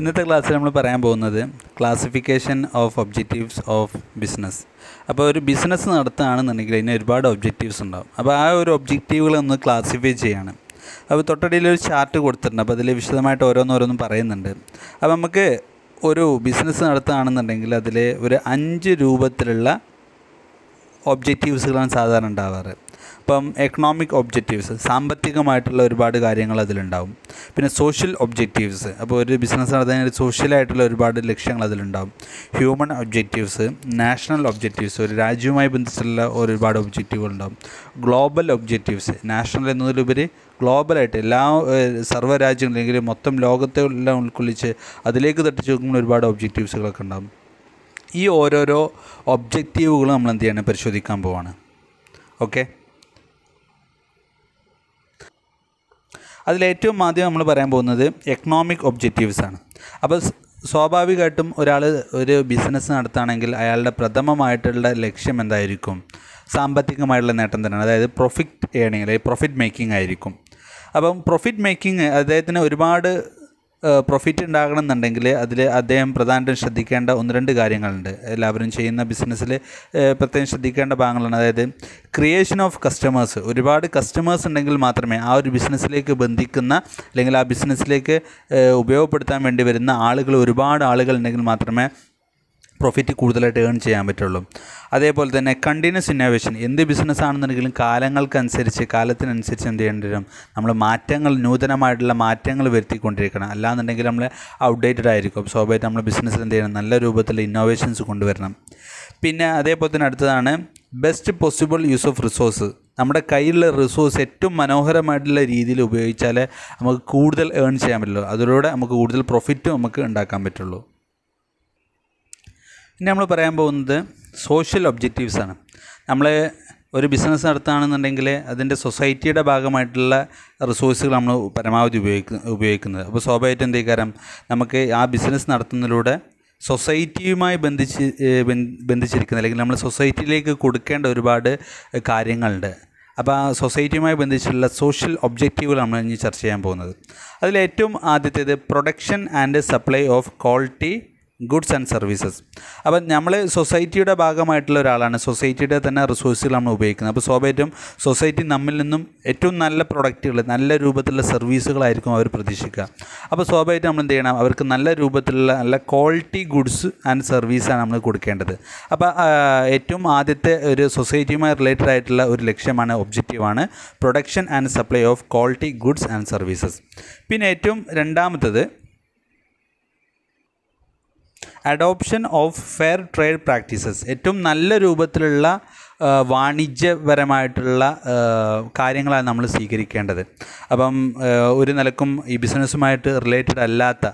ഇന്നത്തെ ക്ലാസ്സിൽ നമ്മൾ പറയാൻ പോകുന്നത് classification of objectives of business അപ്പോൾ ഒരു ബിസിനസ് നടത്തുകയാണെന്നുണ്ടെങ്കിൽ അതിന് ഒരുപാട് ഒബ്ജക്റ്റീവ്സ് ഉണ്ടാവും അപ്പോൾ ആ ഒരു ഒബ്ജക്റ്റീവുകളെ ഒന്ന് ക്ലാസിഫൈ ചെയ്യാണ് അപ്പോൾ തൊട്ടടിയിൽ ഒരു ചാർട്ട് കൊടുത്തിട്ടുണ്ട് അപ്പോൾ അതിൽ വിശദമായിട്ട് ഓരോന്നോരോന്നും പറയുന്നുണ്ട് അപ്പോൾ നമുക്ക് ഒരു ബിസിനസ് നടത്തുകയാണെന്നുണ്ടെങ്കിൽ അതിൽ ഒരു അഞ്ച് രൂപത്തിലുള്ള ഒബ്ജക്റ്റീവ്സുകളാണ് സാധാരണ ഉണ്ടാവാറ് ഇപ്പം എക്കണോമിക് ഒബ്ജക്റ്റീവ്സ് സാമ്പത്തികമായിട്ടുള്ള ഒരുപാട് കാര്യങ്ങൾ അതിലുണ്ടാവും പിന്നെ സോഷ്യൽ ഒബ്ജക്റ്റീവ്സ് അപ്പോൾ ഒരു ബിസിനസ് നടത്തുന്ന സോഷ്യലായിട്ടുള്ള ഒരുപാട് ലക്ഷ്യങ്ങൾ അതിലുണ്ടാവും ഹ്യൂമൻ ഒബ്ജക്റ്റീവ്സ് നാഷണൽ ഒബ്ജക്റ്റീവ്സ് ഒരു രാജ്യവുമായി ബന്ധിച്ചിട്ടുള്ള ഒരുപാട് ഒബ്ജക്റ്റീവുകൾ ഉണ്ടാവും ഗ്ലോബൽ ഒബ്ജക്റ്റീവ്സ് നാഷണൽ എന്നതിലുപരി ഗ്ലോബലായിട്ട് എല്ലാ സർവ്വ രാജ്യങ്ങളും അല്ലെങ്കിൽ മൊത്തം ലോകത്തെ എല്ലാം ഉൾക്കൊള്ളിച്ച് അതിലേക്ക് തട്ടിച്ച് നോക്കുമ്പോൾ ഒരുപാട് ഒബ്ജക്റ്റീവ്സുകളൊക്കെ ഉണ്ടാവും ഈ ഓരോരോ ഒബ്ജക്റ്റീവുകൾ നമ്മൾ എന്ത് ചെയ്യണം പരിശോധിക്കാൻ പോവാണ് ഓക്കെ അതിലേറ്റവും ആദ്യം നമ്മൾ പറയാൻ പോകുന്നത് എക്കണോമിക് ഒബ്ജക്റ്റീവ്സ് ആണ് അപ്പോൾ സ്വാഭാവികമായിട്ടും ഒരാൾ ഒരു ബിസിനസ് നടത്തുകയാണെങ്കിൽ അയാളുടെ പ്രഥമമായിട്ടുള്ള ലക്ഷ്യം എന്തായിരിക്കും സാമ്പത്തികമായിട്ടുള്ള നേട്ടം തന്നെയാണ് അതായത് പ്രോഫിറ്റ് ഏണിങ് അല്ലെങ്കിൽ പ്രോഫിറ്റ് മേക്കിംഗ് ആയിരിക്കും അപ്പം പ്രോഫിറ്റ് മേക്കിംഗ് അദ്ദേഹത്തിന് ഒരുപാട് പ്രോഫിറ്റ് ഉണ്ടാകണമെന്നുണ്ടെങ്കിൽ അതിൽ അദ്ദേഹം പ്രധാനമായിട്ടും ശ്രദ്ധിക്കേണ്ട ഒന്ന് രണ്ട് കാര്യങ്ങളുണ്ട് എല്ലാവരും ചെയ്യുന്ന ബിസിനസ്സിൽ പ്രത്യേകം ശ്രദ്ധിക്കേണ്ട ഭാഗങ്ങളാണ് അതായത് ക്രിയേഷൻ ഓഫ് കസ്റ്റമേഴ്സ് ഒരുപാട് കസ്റ്റമേഴ്സ് ഉണ്ടെങ്കിൽ മാത്രമേ ആ ഒരു ബിസിനസ്സിലേക്ക് ബന്ധിക്കുന്ന അല്ലെങ്കിൽ ആ ബിസിനസ്സിലേക്ക് ഉപയോഗപ്പെടുത്താൻ വേണ്ടി വരുന്ന ആളുകൾ ഒരുപാട് ആളുകൾ ഉണ്ടെങ്കിൽ മാത്രമേ പ്രോഫിറ്റ് കൂടുതലായിട്ട് ഏൺ ചെയ്യാൻ പറ്റുള്ളൂ അതേപോലെ തന്നെ കണ്ടിന്യൂസ് ഇന്നോവേഷൻ എന്ത് ബിസിനസ് ആണെന്നുണ്ടെങ്കിലും കാലങ്ങൾക്കനുസരിച്ച് കാലത്തിനനുസരിച്ച് എന്ത് ചെയ്യേണ്ടി വരും നമ്മൾ മാറ്റങ്ങൾ നൂതനമായിട്ടുള്ള മാറ്റങ്ങൾ വരുത്തിക്കൊണ്ടിരിക്കണം അല്ലാന്നുണ്ടെങ്കിൽ നമ്മൾ ഔട്ട്ഡേറ്റഡ് ആയിരിക്കും സ്വാഭാവികമായിട്ട് നമ്മൾ ബിസിനസ്സിൽ എന്ത് ചെയ്യണം നല്ല രൂപത്തിൽ ഇന്നോവേഷൻസ് കൊണ്ടുവരണം പിന്നെ അതേപോലെ തന്നെ അടുത്തതാണ് best possible use of resource നമ്മുടെ കയ്യിലുള്ള റിസോഴ്സ് ഏറ്റവും മനോഹരമായിട്ടുള്ള രീതിയിൽ ഉപയോഗിച്ചാലേ നമുക്ക് കൂടുതൽ ഏൺ ചെയ്യാൻ പറ്റുള്ളൂ അതിലൂടെ നമുക്ക് കൂടുതൽ പ്രോഫിറ്റും നമുക്ക് ഉണ്ടാക്കാൻ പറ്റുള്ളൂ ഇനി നമ്മൾ പറയാൻ പോകുന്നത് സോഷ്യൽ ഒബ്ജക്റ്റീവ്സാണ് നമ്മൾ ഒരു ബിസിനസ് നടത്തുകയാണെന്നുണ്ടെങ്കിൽ അതിൻ്റെ സൊസൈറ്റിയുടെ ഭാഗമായിട്ടുള്ള റിസോഴ്സുകൾ നമ്മൾ പരമാവധി ഉപയോഗിക്ക ഉപയോഗിക്കുന്നത് അപ്പോൾ സ്വാഭാവികമായിട്ട് എന്ത് കാരണം നമുക്ക് ആ ബിസിനസ് നടത്തുന്നതിലൂടെ സൊസൈറ്റിയുമായി ബന്ധിച്ച് ബന്ധിച്ചിരിക്കുന്ന അല്ലെങ്കിൽ നമ്മൾ സൊസൈറ്റിയിലേക്ക് കൊടുക്കേണ്ട ഒരുപാട് കാര്യങ്ങളുണ്ട് അപ്പോൾ ആ സൊസൈറ്റിയുമായി ബന്ധിച്ചുള്ള സോഷ്യൽ ഒബ്ജക്റ്റീവുകൾ നമ്മൾ ഇനി ചർച്ച ചെയ്യാൻ പോകുന്നത് അതിൽ ഏറ്റവും ആദ്യത്തേത് production and supply of quality goods and services അപ്പം നമ്മൾ സൊസൈറ്റിയുടെ ഭാഗമായിട്ടുള്ള ഒരാളാണ് സൊസൈറ്റിയുടെ തന്നെ റിസോഴ്സുകൾ നമ്മൾ ഉപയോഗിക്കുന്നത് അപ്പോൾ സ്വാഭാവികം സൊസൈറ്റി നമ്മിൽ നിന്നും ഏറ്റവും നല്ല പ്രൊഡക്റ്റുകൾ നല്ല രൂപത്തിലുള്ള സർവീസുകളായിരിക്കും അവർ പ്രതീക്ഷിക്കുക അപ്പോൾ സ്വാഭാവികം നമ്മൾ എന്ത് ചെയ്യണം അവർക്ക് നല്ല രൂപത്തിലുള്ള നല്ല ക്വാളിറ്റി ഗുഡ്സ് ആൻഡ് സർവീസാണ് നമ്മൾ കൊടുക്കേണ്ടത് അപ്പോൾ ഏറ്റവും ആദ്യത്തെ ഒരു സൊസൈറ്റിയുമായി റിലേറ്റഡ് ആയിട്ടുള്ള ഒരു ലക്ഷ്യമാണ് ഒബ്ജക്റ്റീവാണ് production and supply of quality goods and services പിന്നെ ഏറ്റവും രണ്ടാമത്തത് adoption of fair trade practices ഏറ്റവും നല്ല രൂപത്തിലുള്ള വാണിജ്യപരമായിട്ടുള്ള കാര്യങ്ങളാണ് നമ്മൾ സ്വീകരിക്കേണ്ടത് അപ്പം ഒരു നിലക്കും ഈ ബിസിനസ്സുമായിട്ട് റിലേറ്റഡ് അല്ലാത്ത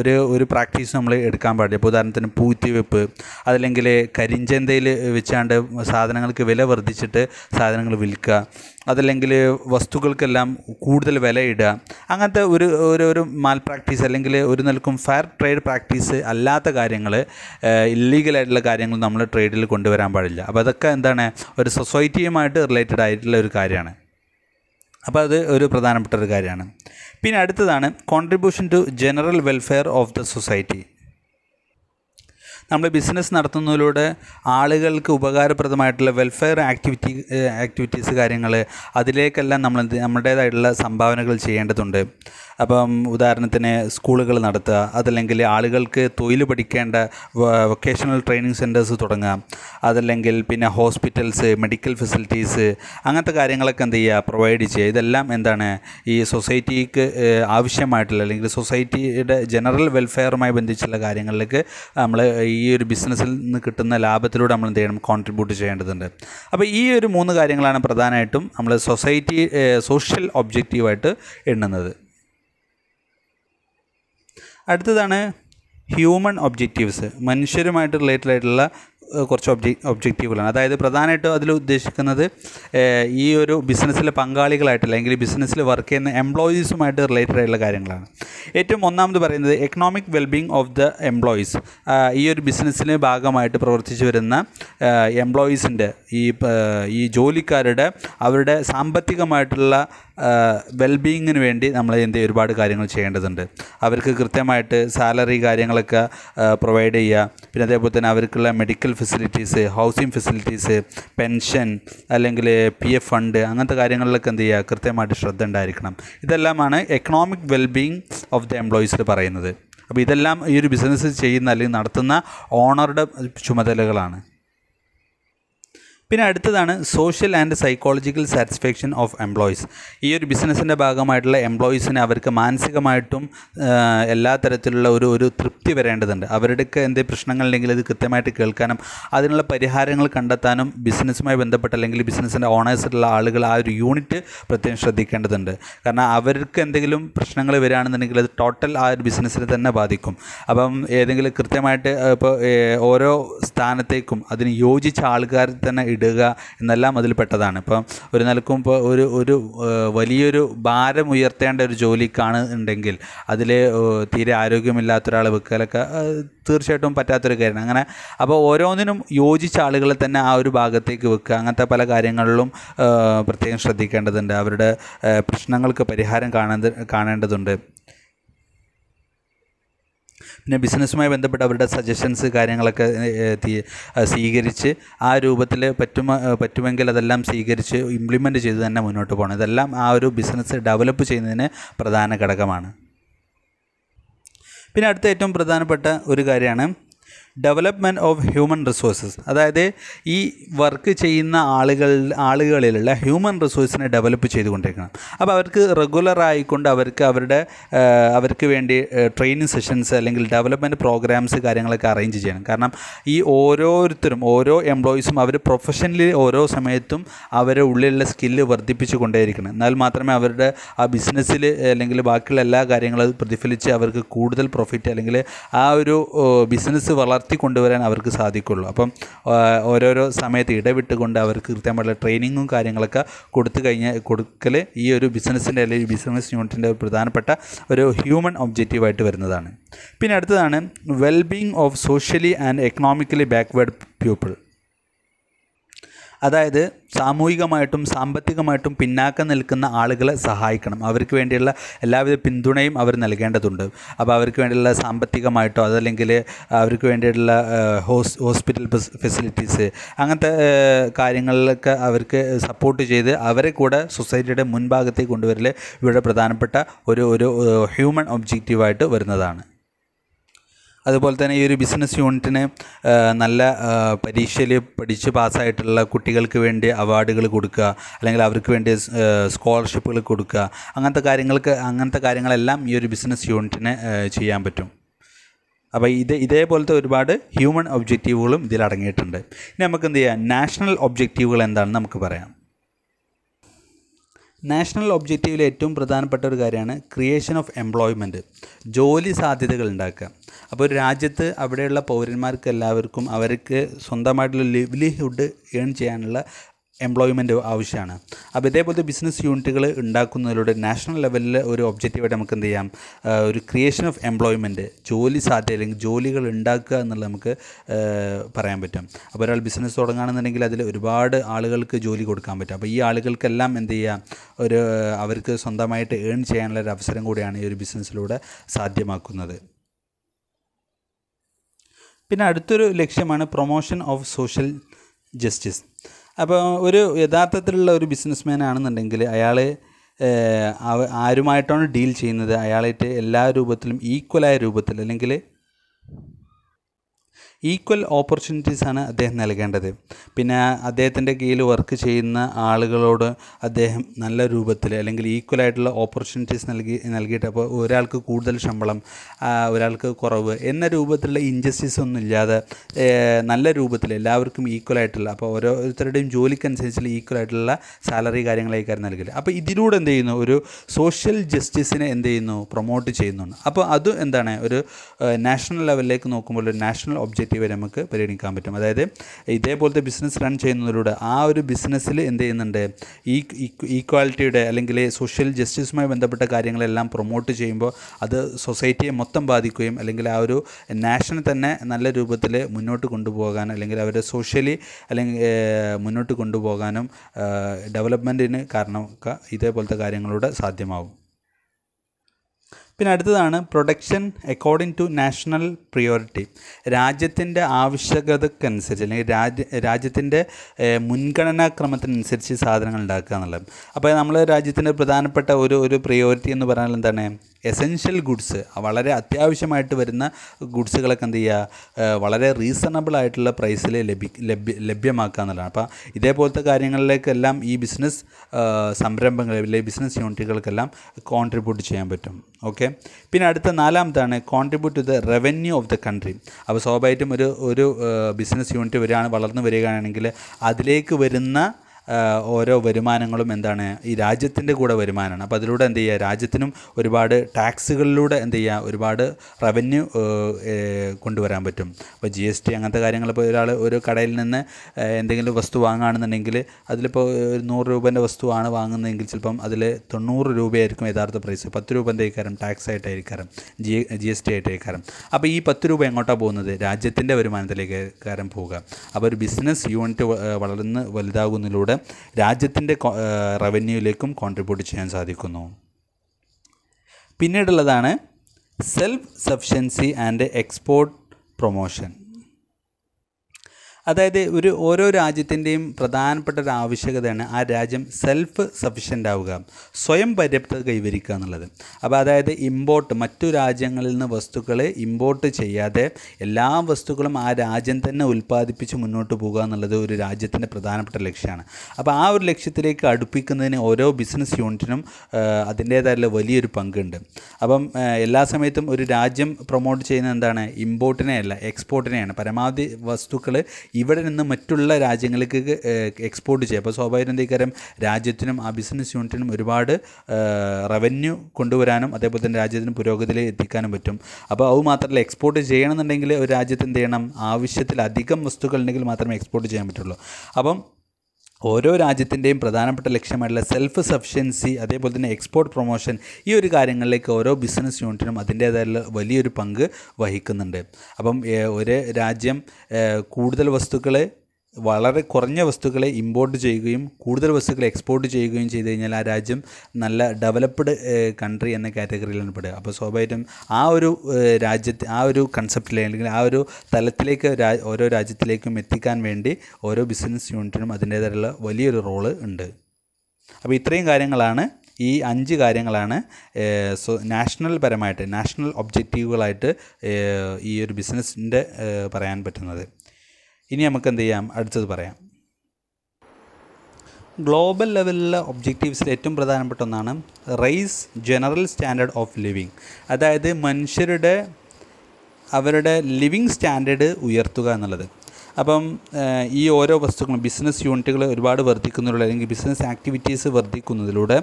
ഒരു ഒരു പ്രാക്ടീസ് നമ്മൾ എടുക്കാൻ പാടില്ല ഇപ്പോൾ ഉദാഹരണത്തിന് പൂത്തിവെപ്പ് അതല്ലെങ്കിൽ കരിഞ്ചന്തയിൽ വെച്ചാണ്ട് സാധനങ്ങൾക്ക് വില വർദ്ധിച്ചിട്ട് സാധനങ്ങൾ വിൽക്കുക അതല്ലെങ്കിൽ വസ്തുക്കൾക്കെല്ലാം കൂടുതൽ വില ഇടുക അങ്ങനത്തെ ഒരു ഒരു ഒരു മാൽ പ്രാക്ടീസ് അല്ലെങ്കിൽ ഒരു നിലക്കും ഫെയർ ട്രേഡ് പ്രാക്ടീസ് അല്ലാത്ത കാര്യങ്ങൾ ഇല്ലീഗലായിട്ടുള്ള കാര്യങ്ങൾ നമ്മൾ ട്രേഡിൽ കൊണ്ടുവരാൻ പാടില്ല അപ്പോൾ അതൊക്കെ എന്താണ് ഒരു സൊസൈറ്റിയുമായിട്ട് റിലേറ്റഡ് ആയിട്ടുള്ള ഒരു കാര്യമാണ് അപ്പോൾ അത് ഒരു പ്രധാനപ്പെട്ട ഒരു കാര്യമാണ് പിന്നെ അടുത്തതാണ് contribution to general welfare of the society നമ്മൾ ബിസിനസ് നടത്തുന്നതിലൂടെ ആളുകൾക്ക് ഉപകാരപ്രദമായിട്ടുള്ള വെൽഫെയർ ആക്ടിവിറ്റി ആക്ടിവിറ്റീസ് കാര്യങ്ങൾ അതിലേക്കെല്ലാം നമ്മൾ നമ്മുടേതായിട്ടുള്ള സംഭാവനകൾ ചെയ്യേണ്ടതുണ്ട് അപ്പം ഉദാഹരണത്തിന് സ്കൂളുകൾ നടത്തുക അതല്ലെങ്കിൽ ആളുകൾക്ക് തൊഴിൽ പഠിക്കേണ്ട വൊക്കേഷണൽ ട്രെയിനിങ് സെൻറ്റേഴ്സ് തുടങ്ങുക അതല്ലെങ്കിൽ പിന്നെ ഹോസ്പിറ്റൽസ് മെഡിക്കൽ ഫെസിലിറ്റീസ് അങ്ങനത്തെ കാര്യങ്ങളൊക്കെ എന്ത് ചെയ്യുക പ്രൊവൈഡ് ചെയ്യുക ഇതെല്ലാം എന്താണ് ഈ സൊസൈറ്റിക്ക് ആവശ്യമായിട്ടുള്ള അല്ലെങ്കിൽ സൊസൈറ്റിയുടെ ജനറൽ വെൽഫെയറുമായി ബന്ധിച്ചുള്ള കാര്യങ്ങളിലേക്ക് നമ്മൾ ഈ ഈ ഒരു ബിസിനസ്സിൽ നിന്ന് കിട്ടുന്ന ലാഭത്തിലൂടെ നമ്മൾ എന്ത് ചെയ്യണം കോൺട്രിബ്യൂട്ട് ചെയ്യേണ്ടതുണ്ട് അപ്പോൾ ഈ ഒരു മൂന്ന് കാര്യങ്ങളാണ് പ്രധാനമായിട്ടും നമ്മൾ സൊസൈറ്റി സോഷ്യൽ ഒബ്ജക്റ്റീവായിട്ട് എണ്ണുന്നത് അടുത്തതാണ് ഹ്യൂമൺ ഒബ്ജക്റ്റീവ്സ് മനുഷ്യരുമായിട്ട് റിലേറ്റഡ് ആയിട്ടുള്ള കുറച്ച് ഒബ്ജെ ഒബ്ജക്റ്റീവുകളാണ് അതായത് പ്രധാനമായിട്ടും അതിൽ ഉദ്ദേശിക്കുന്നത് ഈ ഒരു ബിസിനസ്സിലെ പങ്കാളികളായിട്ട് അല്ലെങ്കിൽ ബിസിനസ്സിൽ വർക്ക് ചെയ്യുന്ന എംപ്ലോയീസുമായിട്ട് റിലേറ്റഡ് ആയിട്ടുള്ള കാര്യങ്ങളാണ് ഏറ്റവും ഒന്നാമത് പറയുന്നത് economic wellbeing of the employees ഈ ഒരു ബിസിനസ്സിന് ഭാഗമായിട്ട് പ്രവർത്തിച്ചു വരുന്ന എംപ്ലോയീസിൻ്റെ ഈ ഈ ജോലിക്കാരുടെ അവരുടെ സാമ്പത്തികമായിട്ടുള്ള വെൽബീയിങ്ങിന് വേണ്ടി നമ്മൾ എന്ത് ഒരുപാട് കാര്യങ്ങൾ ചെയ്യേണ്ടതുണ്ട് അവർക്ക് കൃത്യമായിട്ട് സാലറി കാര്യങ്ങളൊക്കെ പ്രൊവൈഡ് ചെയ്യുക പിന്നെ അതേപോലെ തന്നെ അവർക്കുള്ള medical facilities housing facilities pension അല്ലെങ്കിൽ പി എഫ് ഫണ്ട് അങ്ങനത്തെ കാര്യങ്ങളിലൊക്കെ എന്ത് ചെയ്യുക കൃത്യമായിട്ട് ശ്രദ്ധ ഉണ്ടായിരിക്കണം ഇതെല്ലാമാണ് എക്കണോമിക് വെൽബീങ് ഓഫ് ദി എംപ്ലോയീസിൽ പറയുന്നത് അപ്പോൾ ഇതെല്ലാം ഈ ഒരു ബിസിനസ് ചെയ്യുന്ന അല്ലെങ്കിൽ നടത്തുന്ന ഓണറുടെ ചുമതലകളാണ് പിന്നെ അടുത്തതാണ് social and psychological satisfaction of employees ഈ ഒരു ബിസിനസ്സിൻ്റെ ഭാഗമായിട്ടുള്ള എംപ്ലോയീസിന് അവർക്ക് മാനസികമായിട്ടും എല്ലാ തരത്തിലുള്ള ഒരു ഒരു തൃപ്തി വരേണ്ടതുണ്ട് അവരുടെയൊക്കെ എന്തേ പ്രശ്നങ്ങളുണ്ടെങ്കിൽ അത് കൃത്യമായിട്ട് കേൾക്കാനും അതിനുള്ള പരിഹാരങ്ങൾ കണ്ടെത്താനും ബിസിനസ്സുമായി ബന്ധപ്പെട്ട അല്ലെങ്കിൽ ബിസിനസ്സിൻ്റെ ഓണേഴ്സിലുള്ള ആളുകൾ ആ ഒരു യൂണിറ്റ് പ്രത്യേകം ശ്രദ്ധിക്കേണ്ടതുണ്ട് കാരണം അവർക്ക് എന്തെങ്കിലും പ്രശ്നങ്ങൾ വരികയാണെന്നുണ്ടെങ്കിൽ അത് ടോട്ടൽ ആ ഒരു ബിസിനസ്സിനെ തന്നെ ബാധിക്കും അപ്പം ഏതെങ്കിലും കൃത്യമായിട്ട് ഇപ്പോൾ ഓരോ സ്ഥാനത്തേക്കും അതിന് യോജിച്ച ആൾക്കാർ തന്നെ ഇടുക എന്നെല്ലാം അതിൽ പെട്ടതാണ് ഇപ്പം ഒരു നിലക്കും ഇപ്പോൾ ഒരു ഒരു വലിയൊരു ഭാരം ഉയർത്തേണ്ട ഒരു ജോലിക്കാണ് ഉണ്ടെങ്കിൽ അതിൽ തീരെ ആരോഗ്യമില്ലാത്ത ഒരാൾ വെക്കലൊക്കെ തീർച്ചയായിട്ടും പറ്റാത്തൊരു കാര്യമാണ് അങ്ങനെ അപ്പോൾ ഓരോന്നിനും യോജിച്ച ആളുകളെ തന്നെ ആ ഒരു ഭാഗത്തേക്ക് വെക്കുക അങ്ങനത്തെ പല കാര്യങ്ങളിലും പ്രത്യേകം ശ്രദ്ധിക്കേണ്ടതുണ്ട് അവരുടെ പ്രശ്നങ്ങൾക്ക് പരിഹാരം കാണേണ്ട കാണേണ്ടതുണ്ട് പിന്നെ ബിസിനസ്സുമായി ബന്ധപ്പെട്ട് അവരുടെ സജഷൻസ് കാര്യങ്ങളൊക്കെ സ്വീകരിച്ച് ആ രൂപത്തിൽ പറ്റുമ പറ്റുമെങ്കിൽ അതെല്ലാം സ്വീകരിച്ച് ഇംപ്ലിമെൻ്റ് ചെയ്ത് തന്നെ മുന്നോട്ട് പോകണം ഇതെല്ലാം ആ ഒരു ബിസിനസ് ഡെവലപ്പ് ചെയ്യുന്നതിന് പ്രധാന ഘടകമാണ് പിന്നെ അടുത്ത ഏറ്റവും പ്രധാനപ്പെട്ട ഒരു കാര്യമാണ് ഡെവലപ്മെൻറ്റ് ഓഫ് ഹ്യൂമൻ റിസോഴ്സസ് അതായത് ഈ വർക്ക് ചെയ്യുന്ന ആളുകൾ ആളുകളിലുള്ള ഹ്യൂമൻ റിസോഴ്സിനെ ഡെവലപ്പ് ചെയ്തുകൊണ്ടിരിക്കണം അപ്പോൾ അവർക്ക് റെഗുലർ ആയിക്കൊണ്ട് അവർക്ക് അവരുടെ അവർക്ക് വേണ്ടി ട്രെയിനിങ് സെഷൻസ് അല്ലെങ്കിൽ ഡെവലപ്മെൻറ്റ് പ്രോഗ്രാംസ് കാര്യങ്ങളൊക്കെ അറേഞ്ച് ചെയ്യണം കാരണം ഈ ഓരോരുത്തരും ഓരോ എംപ്ലോയീസും അവർ പ്രൊഫഷണലി ഓരോ സമയത്തും അവരുടെ ഉള്ളിലുള്ള സ്കില്ല് വർദ്ധിപ്പിച്ചു കൊണ്ടേയിരിക്കണം എന്നാൽ മാത്രമേ അവരുടെ ആ ബിസിനസ്സിൽ അല്ലെങ്കിൽ ബാക്കിയുള്ള എല്ലാ കാര്യങ്ങളും പ്രതിഫലിച്ച് അവർക്ക് കൂടുതൽ പ്രോഫിറ്റ് അല്ലെങ്കിൽ ആ ഒരു ബിസിനസ് വളർ കൊണ്ടുവരാൻ അവർക്ക് സാധിക്കുള്ളൂ അപ്പം ഓരോരോ സമയത്ത് ഇടവിട്ടുകൊണ്ട് അവർക്ക് കൃത്യമായിട്ടുള്ള ട്രെയിനിങ്ങും കാര്യങ്ങളൊക്കെ കൊടുത്തു കഴിഞ്ഞാൽ കൊടുക്കൽ ഈ ഒരു ബിസിനസ്സിൻ്റെ അല്ലെങ്കിൽ ബിസിനസ് യൂണിറ്റിൻ്റെ ഒരു പ്രധാനപ്പെട്ട ഒരു ഹ്യൂമൻ ഒബ്ജക്റ്റീവായിട്ട് വരുന്നതാണ് പിന്നെ അടുത്തതാണ് wellbeing of socially and economically backward people അതായത് സാമൂഹികമായിട്ടും സാമ്പത്തികമായിട്ടും പിന്നാക്കം നിൽക്കുന്ന ആളുകളെ സഹായിക്കണം അവർക്ക് വേണ്ടിയുള്ള എല്ലാവിധ പിന്തുണയും അവർ നൽകേണ്ടതുണ്ട് അപ്പോൾ അവർക്ക് വേണ്ടിയുള്ള സാമ്പത്തികമായിട്ടോ അതല്ലെങ്കിൽ അവർക്ക് വേണ്ടിയിട്ടുള്ള ഹോസ് ഹോസ്പിറ്റൽ ഫെസിലിറ്റീസ് അങ്ങനത്തെ കാര്യങ്ങളിലൊക്കെ അവർക്ക് സപ്പോർട്ട് ചെയ്ത് അവരെ കൂടെ സൊസൈറ്റിയുടെ മുൻഭാഗത്തേക്ക് കൊണ്ടുവരൽ ഇവിടെ പ്രധാനപ്പെട്ട ഒരു ഒരു ഹ്യൂമൻ ഒബ്ജക്റ്റീവായിട്ട് വരുന്നതാണ് അതുപോലെ തന്നെ ഈ ഒരു ബിസിനസ് യൂണിറ്റിന് നല്ല പരീക്ഷയിൽ പഠിച്ച് പാസ്സായിട്ടുള്ള കുട്ടികൾക്ക് വേണ്ടി അവാർഡുകൾ കൊടുക്കുക അല്ലെങ്കിൽ അവർക്ക് വേണ്ടി സ്കോളർഷിപ്പുകൾ കൊടുക്കുക അങ്ങനത്തെ കാര്യങ്ങൾക്ക് അങ്ങനത്തെ കാര്യങ്ങളെല്ലാം ഈ ഒരു ബിസിനസ് യൂണിറ്റിന് ചെയ്യാൻ പറ്റും അപ്പോൾ ഇത് ഇതേപോലത്തെ ഒരുപാട് ഹ്യൂമൻ ഒബ്ജക്റ്റീവുകളും ഇതിൽ അടങ്ങിയിട്ടുണ്ട് ഇനി നമുക്ക് എന്ത് ചെയ്യാം നാഷണൽ ഒബ്ജക്റ്റീവുകൾ എന്താണെന്ന് നമുക്ക് പറയാം നാഷണൽ ഒബ്ജക്റ്റീവിലെ ഏറ്റവും പ്രധാനപ്പെട്ട ഒരു കാര്യമാണ് ക്രിയേഷൻ ഓഫ് എംപ്ലോയ്മെൻറ്റ് ജോലി സാധ്യതകൾ ഉണ്ടാക്കുക അപ്പോൾ ഒരു രാജ്യത്ത് അവിടെയുള്ള പൗരന്മാർക്ക് എല്ലാവർക്കും അവർക്ക് സ്വന്തമായിട്ടുള്ള ലിവ്ലിഹുഡ് ഏൺ ചെയ്യാനുള്ള എംപ്ലോയ്മെൻറ്റ് ആവശ്യമാണ് അപ്പോൾ ഇതേപോലത്തെ ബിസിനസ് യൂണിറ്റുകൾ ഉണ്ടാക്കുന്നതിലൂടെ നാഷണൽ ലെവലിൽ ഒരു ഒബ്ജക്റ്റീവായിട്ട് നമുക്ക് എന്ത് ചെയ്യാം ഒരു ക്രിയേഷൻ ഓഫ് എംപ്ലോയ്മെൻറ്റ് ജോലി സാധ്യത അല്ലെങ്കിൽ ജോലികൾ ഉണ്ടാക്കുക എന്നുള്ളത് നമുക്ക് പറയാൻ പറ്റും അപ്പോൾ ഒരാൾ ബിസിനസ് തുടങ്ങുകയാണെന്നുണ്ടെങ്കിൽ അതിൽ ഒരുപാട് ആളുകൾക്ക് ജോലി കൊടുക്കാൻ പറ്റും അപ്പോൾ ഈ ആളുകൾക്കെല്ലാം എന്ത് ചെയ്യുക ഒരു അവർക്ക് സ്വന്തമായിട്ട് ഏൺ ചെയ്യാനുള്ള ഒരു അവസരം കൂടിയാണ് ഈ ഒരു ബിസിനസ്സിലൂടെ സാധ്യമാക്കുന്നത് പിന്നെ അടുത്തൊരു ലക്ഷ്യമാണ് പ്രൊമോഷൻ ഓഫ് സോഷ്യൽ ജസ്റ്റിസ് അപ്പോൾ ഒരു യഥാർത്ഥത്തിലുള്ള ഒരു ബിസിനസ്മാൻ ആണെന്നുണ്ടെങ്കിൽ അയാൾ ആരുമായിട്ടാണ് ഡീൽ ചെയ്യുന്നത് അയാളായിട്ട് എല്ലാ രൂപത്തിലും ഈക്വലായ രൂപത്തിൽ അല്ലെങ്കിൽ ഈക്വൽ ഓപ്പർച്യൂണിറ്റീസാണ് അദ്ദേഹം നൽകേണ്ടത് പിന്നെ അദ്ദേഹത്തിൻ്റെ കീഴിൽ വർക്ക് ചെയ്യുന്ന ആളുകളോട് അദ്ദേഹം നല്ല രൂപത്തിൽ അല്ലെങ്കിൽ ഈക്വൽ ആയിട്ടുള്ള ഓപ്പർച്യൂണിറ്റീസ് നൽകി നൽകിയിട്ട് അപ്പോൾ ഒരാൾക്ക് കൂടുതൽ ശമ്പളം ഒരാൾക്ക് കുറവ് എന്ന രൂപത്തിലുള്ള ഇൻജസ്റ്റിസ് ഒന്നും ഇല്ലാതെ നല്ല രൂപത്തിൽ എല്ലാവർക്കും ഈക്വൽ ആയിട്ടുള്ള അപ്പോൾ ഓരോരുത്തരുടെയും ജോലിക്കനുസരിച്ചുള്ള ഈക്വൽ ആയിട്ടുള്ള സാലറി കാര്യങ്ങളായിരിക്കും നൽകില്ല അപ്പോൾ ഇതിലൂടെ എന്ത് ചെയ്യുന്നു ഒരു സോഷ്യൽ ജസ്റ്റിസിനെ എന്ത് ചെയ്യുന്നു പ്രൊമോട്ട് ചെയ്യുന്നുണ്ട് അപ്പോൾ അത് എന്താണ് ഒരു നാഷണൽ ലെവലിലേക്ക് നോക്കുമ്പോൾ ഒരു നാഷണൽ ഒബ്ജക്റ്റ് നെഗറ്റീവ് നമുക്ക് പരിഗണിക്കാൻ പറ്റും അതായത് ഇതേപോലത്തെ ബിസിനസ് റൺ ചെയ്യുന്നതിലൂടെ ആ ഒരു ബിസിനസ്സിൽ എന്ത് ചെയ്യുന്നുണ്ട് ഈ ഈക്വാലിറ്റിയുടെ അല്ലെങ്കിൽ സോഷ്യൽ ജസ്റ്റിസുമായി ബന്ധപ്പെട്ട കാര്യങ്ങളെല്ലാം പ്രൊമോട്ട് ചെയ്യുമ്പോൾ അത് സൊസൈറ്റിയെ മൊത്തം ബാധിക്കുകയും അല്ലെങ്കിൽ ആ ഒരു നാഷനെ തന്നെ നല്ല രൂപത്തിൽ മുന്നോട്ട് കൊണ്ടുപോകാൻ അല്ലെങ്കിൽ അവരെ സോഷ്യലി അല്ലെങ്കിൽ മുന്നോട്ട് കൊണ്ടുപോകാനും ഡെവലപ്മെൻറ്റിന് കാരണമൊക്കെ ഇതേപോലത്തെ കാര്യങ്ങളിലൂടെ സാധ്യമാകും പിന്നെ അടുത്തതാണ് production according to national priority രാജ്യത്തിൻ്റെ ആവശ്യകതക്കനുസരിച്ച് അല്ലെങ്കിൽ രാജ്യ രാജ്യത്തിൻ്റെ മുൻഗണനാക്രമത്തിനനുസരിച്ച് സാധനങ്ങൾ ഉണ്ടാക്കുക എന്നുള്ളത് അപ്പോൾ നമ്മൾ രാജ്യത്തിൻ്റെ പ്രധാനപ്പെട്ട ഒരു ഒരു പ്രിയോറിറ്റി എന്ന് പറഞ്ഞാൽ എന്താണ് എസെൻഷ്യൽ ഗുഡ്സ് വളരെ അത്യാവശ്യമായിട്ട് വരുന്ന ഗുഡ്സുകളൊക്കെ എന്ത് ചെയ്യുക വളരെ റീസണബിൾ ആയിട്ടുള്ള പ്രൈസിൽ ലഭി ലഭ്യമാക്കുക എന്നുള്ളതാണ് അപ്പോൾ ഇതേപോലത്തെ കാര്യങ്ങളിലേക്കെല്ലാം ഈ ബിസിനസ് സംരംഭങ്ങളിലെ ബിസിനസ് യൂണിറ്റുകൾക്കെല്ലാം കോൺട്രിബ്യൂട്ട് ചെയ്യാൻ പറ്റും ഓക്കെ പിന്നെ അടുത്ത നാലാമതാണ് contribute to the revenue of the country അപ്പോൾ സ്വാഭാവികമായിട്ടും ഒരു ഒരു ബിസിനസ് യൂണിറ്റ് വരികയാണ് വളർന്നു വരികയാണെങ്കിൽ അതിലേക്ക് വരുന്ന ഓരോ വരുമാനങ്ങളും എന്താണ് ഈ രാജ്യത്തിൻ്റെ കൂടെ വരുമാനമാണ് അപ്പോൾ അതിലൂടെ എന്ത് ചെയ്യുക രാജ്യത്തിനും ഒരുപാട് ടാക്സുകളിലൂടെ എന്ത് ചെയ്യുക ഒരുപാട് റവന്യൂ കൊണ്ടുവരാൻ പറ്റും അപ്പോൾ ജി എസ് ടി അങ്ങനത്തെ കാര്യങ്ങൾ ഇപ്പോൾ ഒരാൾ ഒരു കടയിൽ നിന്ന് എന്തെങ്കിലും വസ്തു വാങ്ങുകയാണെന്നുണ്ടെങ്കിൽ അതിലിപ്പോൾ ഒരു നൂറ് രൂപേൻ്റെ വസ്തുവാണ് വാങ്ങുന്നതെങ്കിൽ ചിലപ്പം അതിൽ തൊണ്ണൂറ് രൂപയായിരിക്കും യഥാർത്ഥ പ്രൈസ് പത്ത് രൂപ ആയിക്കാരം ടാക്സ് ആയിട്ടായിരിക്കാരം ജി ജി എസ് ടി ആയിട്ടായിരിക്കാരം അപ്പോൾ ഈ പത്ത് രൂപ എങ്ങോട്ടാണ് പോകുന്നത് രാജ്യത്തിൻ്റെ വരുമാനത്തിലേക്ക് കാരം പോവുക അപ്പോൾ ഒരു ബിസിനസ് യൂണിറ്റ് വളർന്ന് വലുതാകുന്നതിലൂടെ കൂടാതെ രാജ്യത്തിൻ്റെ റവന്യൂയിലേക്കും കോൺട്രിബ്യൂട്ട് ചെയ്യാൻ സാധിക്കുന്നു പിന്നീടുള്ളതാണ് self sufficiency and export promotion അതായത് ഒരു ഓരോ രാജ്യത്തിൻ്റെയും പ്രധാനപ്പെട്ട ഒരു ആവശ്യകതയാണ് ആ രാജ്യം സെൽഫ് സഫിഷ്യൻ്റ് ആവുക സ്വയം പര്യാപ്തത കൈവരിക്കുക എന്നുള്ളത് അപ്പോൾ അതായത് ഇമ്പോർട്ട് മറ്റു രാജ്യങ്ങളിൽ നിന്ന് വസ്തുക്കൾ ഇമ്പോർട്ട് ചെയ്യാതെ എല്ലാ വസ്തുക്കളും ആ രാജ്യം തന്നെ ഉൽപ്പാദിപ്പിച്ച് മുന്നോട്ട് പോകുക എന്നുള്ളത് ഒരു രാജ്യത്തിൻ്റെ പ്രധാനപ്പെട്ട ലക്ഷ്യമാണ് അപ്പോൾ ആ ഒരു ലക്ഷ്യത്തിലേക്ക് അടുപ്പിക്കുന്നതിന് ഓരോ ബിസിനസ് യൂണിറ്റിനും അതിൻ്റേതായ വലിയൊരു പങ്കുണ്ട് അപ്പം എല്ലാ സമയത്തും ഒരു രാജ്യം പ്രൊമോട്ട് ചെയ്യുന്നത് എന്താണ് ഇമ്പോർട്ടിനെ അല്ല എക്സ്പോർട്ടിനെയാണ് പരമാവധി വസ്തുക്കൾ ഇവിടെ നിന്ന് മറ്റുള്ള രാജ്യങ്ങൾക്ക് എക്സ്പോർട്ട് ചെയ്യുക അപ്പോൾ സ്വാഭാവികം എന്തെങ്കിലും രാജ്യത്തിനും ആ ബിസിനസ് യൂണിറ്റിനും ഒരുപാട് റവന്യൂ കൊണ്ടുവരാനും അതേപോലെ തന്നെ രാജ്യത്തിന് പുരോഗതിയിൽ എത്തിക്കാനും പറ്റും അപ്പോൾ അത് മാത്രമല്ല എക്സ്പോർട്ട് ചെയ്യണമെന്നുണ്ടെങ്കിൽ ഒരു രാജ്യത്ത് എന്ത് ചെയ്യണം ആവശ്യത്തിലധികം വസ്തുക്കൾ ഉണ്ടെങ്കിൽ മാത്രമേ എക്സ്പോർട്ട് ചെയ്യാൻ പറ്റുള്ളൂ അപ്പം ഓരോ രാജ്യത്തിൻ്റെയും പ്രധാനപ്പെട്ട ലക്ഷ്യമായിട്ടുള്ള സെൽഫ് സഫിഷ്യൻസി അതേപോലെ തന്നെ എക്സ്പോർട്ട് പ്രൊമോഷൻ ഈ ഒരു കാര്യങ്ങളിലേക്ക് ഓരോ ബിസിനസ് യൂണിറ്റിനും അതിൻ്റേതായ വലിയൊരു പങ്ക് വഹിക്കുന്നുണ്ട് അപ്പം ഒരു രാജ്യം കൂടുതൽ വസ്തുക്കൾ വളരെ കുറഞ്ഞ വസ്തുക്കളെ ഇമ്പോർട്ട് ചെയ്യുകയും കൂടുതൽ വസ്തുക്കളെ എക്സ്പോർട്ട് ചെയ്യുകയും ചെയ്ത് കഴിഞ്ഞാൽ ആ രാജ്യം നല്ല ഡെവലപ്ഡ് കൺട്രി എന്ന കാറ്റഗറിയിലാണ് പെടുക അപ്പോൾ സ്വാഭാവികമായിട്ടും ആ ഒരു രാജ്യത്തെ ആ ഒരു കൺസെപ്റ്റിൽ അല്ലെങ്കിൽ ആ ഒരു തലത്തിലേക്ക് ഓരോ രാജ്യത്തിലേക്കും എത്തിക്കാൻ വേണ്ടി ഓരോ ബിസിനസ് യൂണിറ്റിനും അതിൻ്റേതായിട്ടുള്ള വലിയൊരു റോള് ഉണ്ട് അപ്പോൾ ഇത്രയും കാര്യങ്ങളാണ് ഈ അഞ്ച് കാര്യങ്ങളാണ് സോ നാഷണൽ പരമായിട്ട് നാഷണൽ ഒബ്ജക്റ്റീവുകളായിട്ട് ഈ ഒരു ബിസിനസ്സിൻ്റെ പറയാൻ പറ്റുന്നത് ഇനി നമുക്ക് എന്ത് ചെയ്യാം അടുത്തത് പറയാം ഗ്ലോബൽ ലെവലിലെ ഒബ്ജക്റ്റീവ്സിൽ ഏറ്റവും പ്രധാനപ്പെട്ട ഒന്നാണ് raise general standard of living അതായത് മനുഷ്യരുടെ അവരുടെ ലിവിങ് സ്റ്റാൻഡേർഡ് ഉയർത്തുക എന്നുള്ളത് അപ്പം ഈ ഓരോ വസ്തുക്കളും ബിസിനസ് യൂണിറ്റുകൾ ഒരുപാട് വർദ്ധിക്കുന്നതിലൂടെ അല്ലെങ്കിൽ ബിസിനസ് ആക്ടിവിറ്റീസ് വർദ്ധിക്കുന്നതിലൂടെ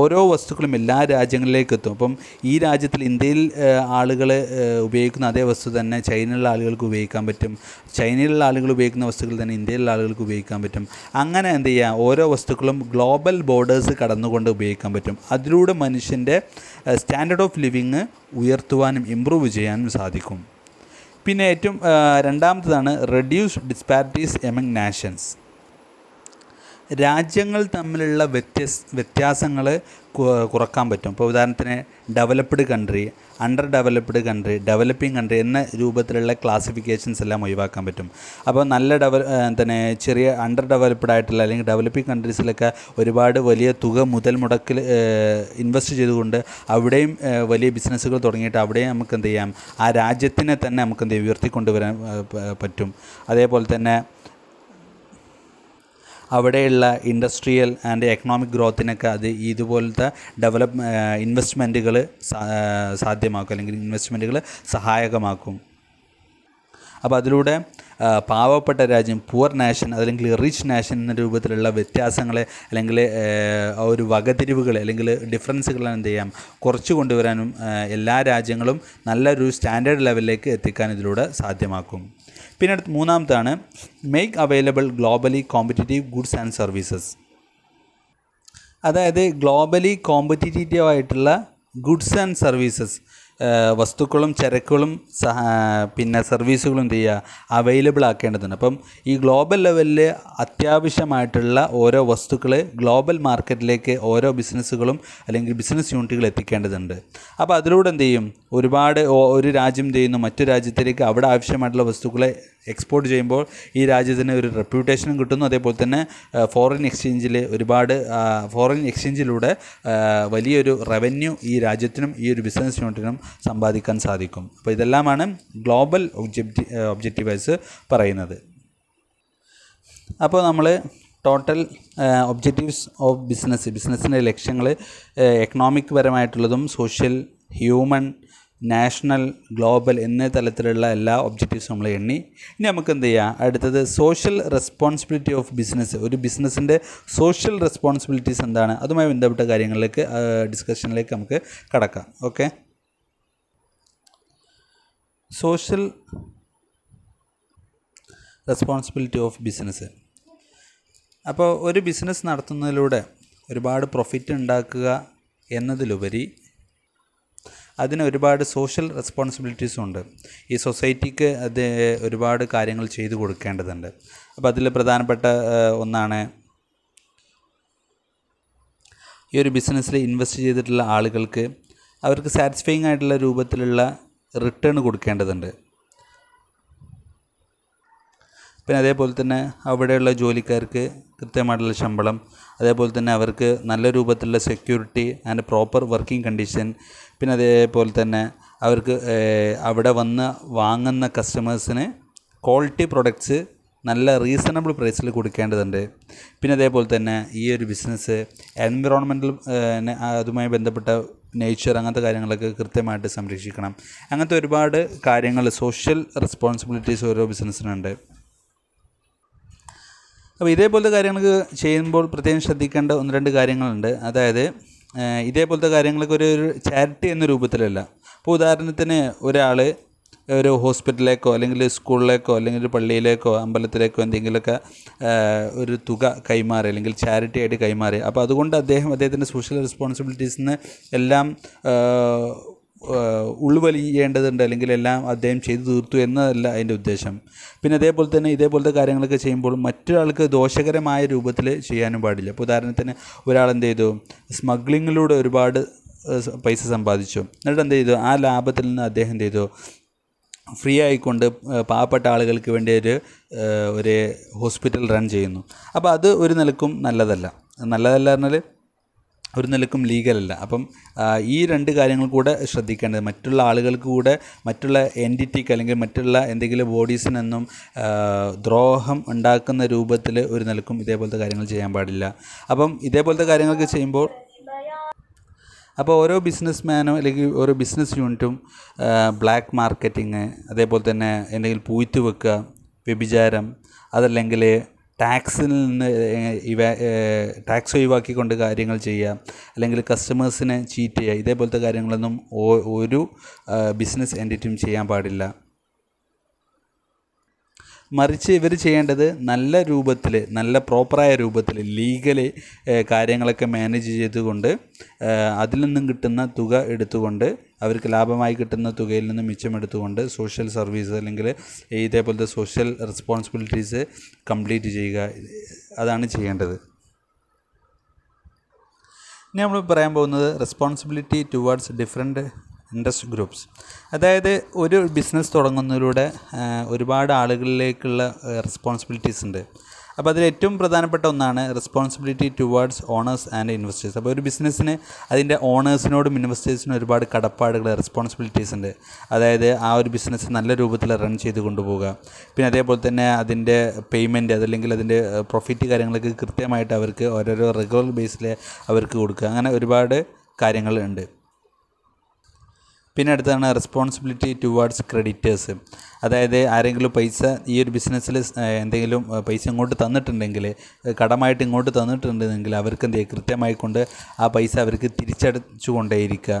ഓരോ വസ്തുക്കളും എല്ലാ രാജ്യങ്ങളിലേക്ക് എത്തും അപ്പം ഈ രാജ്യത്തിൽ ഇന്ത്യയിൽ ആളുകൾ ഉപയോഗിക്കുന്ന അതേ വസ്തു തന്നെ ചൈനയിലുള്ള ആളുകൾക്ക് ഉപയോഗിക്കാൻ പറ്റും ചൈനയിലുള്ള ആളുകൾ ഉപയോഗിക്കുന്ന വസ്തുക്കൾ തന്നെ ഇന്ത്യയിലുള്ള ആളുകൾക്ക് ഉപയോഗിക്കാൻ പറ്റും അങ്ങനെ എന്ത് ചെയ്യുക ഓരോ വസ്തുക്കളും ഗ്ലോബൽ ബോർഡേഴ്സ് കടന്നുകൊണ്ട് ഉപയോഗിക്കാൻ പറ്റും അതിലൂടെ മനുഷ്യൻ്റെ സ്റ്റാൻഡേർഡ് ഓഫ് ലിവിങ് ഉയർത്തുവാനും ഇമ്പ്രൂവ് ചെയ്യാനും സാധിക്കും പിന്നെ ഏറ്റവും രണ്ടാമത്തതാണ് റെഡ്യൂസ്ഡ് ഡിസ്പാരിറ്റീസ് എമംഗ് നാഷൻസ് രാജ്യങ്ങൾ തമ്മിലുള്ള വ്യത്യസ് വ്യത്യാസങ്ങൾ കുറക്കാൻ പറ്റും ഇപ്പോൾ ഉദാഹരണത്തിന് developed country under developed country developing country എന്ന രൂപത്തിലുള്ള ക്ലാസിഫിക്കേഷൻസ് എല്ലാം ഒഴിവാക്കാൻ പറ്റും അപ്പോൾ നല്ല ഡെവ തന്നെ ചെറിയ അണ്ടർ ഡെവലപ്ഡ് ആയിട്ടുള്ള അല്ലെങ്കിൽ ഡെവലപ്പിംഗ് കൺട്രീസിലൊക്കെ ഒരുപാട് വലിയ തുക മുതൽ മുടക്കിൽ ഇൻവെസ്റ്റ് ചെയ്തുകൊണ്ട് അവിടെയും വലിയ ബിസിനസ്സുകൾ തുടങ്ങിയിട്ട് അവിടെയും നമുക്ക് എന്ത് ചെയ്യാം ആ രാജ്യത്തിനെ തന്നെ നമുക്ക് എന്ത് ഉയർത്തിക്കൊണ്ടുവരാൻ പറ്റും അതേപോലെ തന്നെ അവിടെയുള്ള ഇൻഡസ്ട്രിയൽ ആൻഡ് എക്കണോമിക് ഗ്രോത്തിനൊക്കെ അത് ഇതുപോലത്തെ ഡെവലപ്പ് ഇൻവെസ്റ്റ്മെൻറ്റുകൾ സാധ്യമാക്കും അല്ലെങ്കിൽ ഇൻവെസ്റ്റ്മെൻറ്റുകൾ സഹായകമാക്കും അപ്പോൾ അതിലൂടെ പാവപ്പെട്ട രാജ്യം പുവർ നാഷൻ അല്ലെങ്കിൽ റിച്ച് നാഷൻ എന്ന രൂപത്തിലുള്ള വ്യത്യാസങ്ങളെ അല്ലെങ്കിൽ ഒരു വകതിരിവുകൾ അല്ലെങ്കിൽ ഡിഫറൻസുകൾ എന്ത് ചെയ്യാം കുറച്ച് കൊണ്ടുവരാനും എല്ലാ രാജ്യങ്ങളും നല്ലൊരു സ്റ്റാൻഡേർഡ് ലെവലിലേക്ക് എത്തിക്കാൻ ഇതിലൂടെ സാധ്യമാക്കും പിന്നെ അടുത്ത് മൂന്നാമത്താണ് make available globally competitive goods and services അതായത് ഗ്ലോബലി കോമ്പറ്റേറ്റീവ് ആയിട്ടുള്ള ഗുഡ്സ് ആൻഡ് സർവീസസ് വസ്തുക്കളും ചരക്കുകളും പിന്നെ സർവീസുകളും എന്ത് ചെയ്യുക അവൈലബിൾ ആക്കേണ്ടതുണ്ട് അപ്പം ഈ ഗ്ലോബൽ ലെവലിൽ അത്യാവശ്യമായിട്ടുള്ള ഓരോ വസ്തുക്കൾ ഗ്ലോബൽ മാർക്കറ്റിലേക്ക് ഓരോ ബിസിനസ്സുകളും അല്ലെങ്കിൽ ബിസിനസ് യൂണിറ്റുകൾ എത്തിക്കേണ്ടതുണ്ട് അപ്പോൾ അതിലൂടെ എന്ത് ചെയ്യും ഒരുപാട് ഒരു രാജ്യം ചെയ്യുന്നു മറ്റു രാജ്യത്തിലേക്ക് അവിടെ ആവശ്യമായിട്ടുള്ള വസ്തുക്കളെ എക്സ്പോർട്ട് ചെയ്യുമ്പോൾ ഈ രാജ്യത്തിന് ഒരു റെപ്യൂട്ടേഷനും കിട്ടുന്നു അതേപോലെ തന്നെ ഫോറിൻ എക്സ്ചേഞ്ചിൽ ഒരുപാട് ഫോറിൻ എക്സ്ചേഞ്ചിലൂടെ വലിയൊരു റവന്യൂ ഈ രാജ്യത്തിനും ഈ ഒരു ബിസിനസ് യൂണിറ്റിനും സമ്പാദിക്കാൻ സാധിക്കും അപ്പോൾ ഇതെല്ലാമാണ് ഗ്ലോബൽ ഒബ്ജക്റ്റി ഒബ്ജക്റ്റീവ്സ് പറയുന്നത് അപ്പോൾ നമ്മൾ ടോട്ടൽ ഒബ്ജക്റ്റീവ്സ് ഓഫ് ബിസിനസ് ബിസിനസ്സിൻ്റെ ലക്ഷ്യങ്ങൾ എക്കണോമിക് പരമായിട്ടുള്ളതും സോഷ്യൽ ഹ്യൂമൻ നാഷണൽ ഗ്ലോബൽ എന്നീ തലത്തിലുള്ള എല്ലാ ഒബ്ജക്റ്റീവ്സും നമ്മൾ എണ്ണി ഇനി നമുക്ക് എന്ത് ചെയ്യാം അടുത്തത് സോഷ്യൽ റെസ്പോൺസിബിലിറ്റി ഓഫ് ബിസിനസ് ഒരു ബിസിനസ്സിൻ്റെ സോഷ്യൽ റെസ്പോൺസിബിലിറ്റീസ് എന്താണ് അതുമായി ബന്ധപ്പെട്ട കാര്യങ്ങളിലേക്ക് ഡിസ്കഷനിലേക്ക് നമുക്ക് കടക്കാം okay social responsibility of business അപ്പോൾ ഒരു ബിസിനസ് നടത്തുന്നതിലൂടെ ഒരുപാട് പ്രോഫിറ്റ് ഉണ്ടാക്കുക എന്നതിലുപരി അതിന് ഒരുപാട് സോഷ്യൽ റെസ്പോൺസിബിലിറ്റീസും ഉണ്ട് ഈ സൊസൈറ്റിക്ക് അത് ഒരുപാട് കാര്യങ്ങൾ ചെയ്തു കൊടുക്കേണ്ടതുണ്ട് അപ്പോൾ അതിൽ പ്രധാനപ്പെട്ട ഒന്നാണ് ഈ ഒരു ബിസിനസ്സിൽ ഇൻവെസ്റ്റ് ചെയ്തിട്ടുള്ള ആളുകൾക്ക് അവർക്ക് സാറ്റിസ്ഫൈങ് ആയിട്ടുള്ള രൂപത്തിലുള്ള റിട്ടേൺ കൊടുക്കേണ്ടതുണ്ട് പിന്നെ അതേപോലെ തന്നെ അവിടെയുള്ള ജോലിക്കാർക്ക് കൃത്യമായിട്ടുള്ള ശമ്പളം അതേപോലെ തന്നെ അവർക്ക് നല്ല രൂപത്തിലുള്ള security and proper working condition പിന്നെ അതേപോലെ തന്നെ അവർക്ക് അവിടെ വന്ന് വാങ്ങുന്ന കസ്റ്റമേഴ്സിന് ക്വാളിറ്റി പ്രൊഡക്ട്സ് നല്ല റീസണബിൾ പ്രൈസിൽ കൊടുക്കേണ്ടതുണ്ട് പിന്നെ അതേപോലെ തന്നെ ഈ ഒരു ബിസിനസ് എൻവിറോൺമെൻറ്റൽ അതുമായി ബന്ധപ്പെട്ട നേച്ചർ അങ്ങനത്തെ കാര്യങ്ങളൊക്കെ കൃത്യമായിട്ട് സംരക്ഷിക്കണം അങ്ങനത്തെ ഒരുപാട് കാര്യങ്ങൾ സോഷ്യൽ റെസ്പോൺസിബിലിറ്റീസ് ഓരോ ബിസിനസ്സിനുണ്ട് അപ്പോൾ ഇതേപോലത്തെ കാര്യങ്ങൾ ചെയ്യുമ്പോൾ പ്രത്യേകം ശ്രദ്ധിക്കേണ്ട ഒന്ന് രണ്ട് കാര്യങ്ങളുണ്ട് അതായത് ഇതേപോലത്തെ കാര്യങ്ങൾക്ക് ഒരു ചാരിറ്റി എന്ന രൂപത്തിലല്ല അപ്പോൾ ഉദാഹരണത്തിന് ഒരാൾ ഒരു ഹോസ്പിറ്റലിലേക്കോ അല്ലെങ്കിൽ സ്കൂളിലേക്കോ അല്ലെങ്കിൽ പള്ളിയിലേക്കോ അമ്പലത്തിലേക്കോ എന്തെങ്കിലുമൊക്കെ ഒരു തുക കൈമാറി അല്ലെങ്കിൽ ചാരിറ്റി ആയിട്ട് കൈമാറി അപ്പോൾ അതുകൊണ്ട് അദ്ദേഹം അദ്ദേഹത്തിൻ്റെ സോഷ്യൽ റെസ്പോൺസിബിലിറ്റീസിന് എല്ലാം ഉൾവലിയേണ്ടതുണ്ട് അല്ലെങ്കിൽ എല്ലാം അദ്ദേഹം ചെയ്തു തീർത്തു എന്നതല്ല അതിൻ്റെ ഉദ്ദേശം പിന്നെ അതേപോലെ തന്നെ ഇതേപോലത്തെ കാര്യങ്ങളൊക്കെ ചെയ്യുമ്പോൾ മറ്റൊരാൾക്ക് ദോഷകരമായ രൂപത്തിൽ ചെയ്യാനും പാടില്ല അപ്പോൾ ഉദാഹരണത്തിന് ഒരാൾ എന്ത് ചെയ്തു സ്മഗ്ലിങ്ങിലൂടെ ഒരുപാട് പൈസ സമ്പാദിച്ചു എന്നിട്ട് എന്ത് ചെയ്തു ആ ലാഭത്തിൽ നിന്ന് അദ്ദേഹം എന്ത് ചെയ്തു ഫ്രീ ആയിക്കൊണ്ട് പാവപ്പെട്ട ആളുകൾക്ക് വേണ്ടി ഒരു ഒരു ഹോസ്പിറ്റൽ റൺ ചെയ്യുന്നു അപ്പോൾ അത് ഒരു നിലക്കും നല്ലതല്ല നല്ലതല്ല പറഞ്ഞാൽ ഒരു നിലക്കും ലീഗലല്ല അപ്പം ഈ രണ്ട് കാര്യങ്ങൾ കൂടെ ശ്രദ്ധിക്കേണ്ടത് മറ്റുള്ള ആളുകൾക്ക് കൂടെ മറ്റുള്ള എൻറ്റിറ്റിക്ക് അല്ലെങ്കിൽ മറ്റുള്ള എന്തെങ്കിലും ബോഡീസിനൊന്നും ദ്രോഹം ഉണ്ടാക്കുന്ന രൂപത്തിൽ ഒരു നിലക്കും ഇതേപോലത്തെ കാര്യങ്ങൾ ചെയ്യാൻ പാടില്ല അപ്പം ഇതേപോലത്തെ കാര്യങ്ങളൊക്കെ ചെയ്യുമ്പോൾ അപ്പോൾ ഓരോ ബിസിനസ് മാനും അല്ലെങ്കിൽ ഓരോ ബിസിനസ് യൂണിറ്റും ബ്ലാക്ക് മാർക്കറ്റിങ് അതേപോലെ തന്നെ എന്തെങ്കിലും പൂയ്ത്ത് വെക്കുക വ്യഭിചാരം അതല്ലെങ്കിൽ ടാക്സിൽ നിന്ന് ഇവ ടാക്സ് ഒഴിവാക്കിക്കൊണ്ട് കാര്യങ്ങൾ ചെയ്യുക അല്ലെങ്കിൽ കസ്റ്റമേഴ്സിനെ ചീറ്റ് ചെയ്യുക ഇതേപോലത്തെ കാര്യങ്ങളൊന്നും ഒരു ബിസിനസ് എൻറ്റിറ്റിയും ചെയ്യാൻ പാടില്ല മറിച്ച് ഇവർ ചെയ്യേണ്ടത് നല്ല രൂപത്തിൽ നല്ല പ്രോപ്പറായ രൂപത്തിൽ ലീഗലി കാര്യങ്ങളൊക്കെ മാനേജ് ചെയ്തുകൊണ്ട് അതിൽ നിന്നും കിട്ടുന്ന തുക എടുത്തുകൊണ്ട് അവർക്ക് ലാഭമായി കിട്ടുന്ന തുകയിൽ നിന്ന് മിച്ചമെടുത്തുകൊണ്ട് സോഷ്യൽ സർവീസ് അല്ലെങ്കിൽ ഇതേപോലത്തെ സോഷ്യൽ റെസ്പോൺസിബിലിറ്റീസ് കംപ്ലീറ്റ് ചെയ്യുക അതാണ് ചെയ്യേണ്ടത് ഇനി നമ്മൾ പറയാൻ പോകുന്നത് responsibility towards different interest groups അതായത് ഒരു ബിസിനസ് തുടങ്ങുന്നതിലൂടെ ഒരുപാട് ആളുകളിലേക്കുള്ള റെസ്പോൺസിബിലിറ്റീസ് ഉണ്ട് അപ്പോൾ അതിൽ ഏറ്റവും പ്രധാനപ്പെട്ട ഒന്നാണ് responsibility towards owners and investors അപ്പോൾ ഒരു ബിസിനസ്സിന് അതിൻ്റെ ഓണേഴ്സിനോടും ഇൻവെസ്റ്റേഴ്സിനും ഒരുപാട് കടപ്പാടുകൾ റെസ്പോൺസിബിലിറ്റീസ് ഉണ്ട് അതായത് ആ ഒരു ബിസിനസ് നല്ല രൂപത്തിൽ റൺ ചെയ്ത് കൊണ്ടുപോവുക പിന്നെ അതേപോലെ തന്നെ അതിൻ്റെ പേയ്മെൻറ്റ് അതല്ലെങ്കിൽ അതിൻ്റെ പ്രോഫിറ്റ് കാര്യങ്ങളൊക്കെ കൃത്യമായിട്ട് അവർക്ക് ഓരോരോ റെഗുലർ ബേസിൽ അവർക്ക് കൊടുക്കുക അങ്ങനെ ഒരുപാട് കാര്യങ്ങളുണ്ട് പിന്നെ അടുത്താണ് റെസ്പോൺസിബിലിറ്റി ടുവാർഡ്സ് ക്രെഡിറ്റേഴ്സ് അതായത് ആരെങ്കിലും പൈസ ഈ ഒരു ബിസിനസ്സിൽ എന്തെങ്കിലും പൈസ ഇങ്ങോട്ട് തന്നിട്ടുണ്ടെങ്കിൽ കടമായിട്ട് ഇങ്ങോട്ട് തന്നിട്ടുണ്ടെങ്കിൽ അവർക്ക് എന്ത് കൃത്യമായി കൊണ്ട് ആ പൈസ അവർക്ക് തിരിച്ചടച്ചു കൊണ്ടേയിരിക്കുക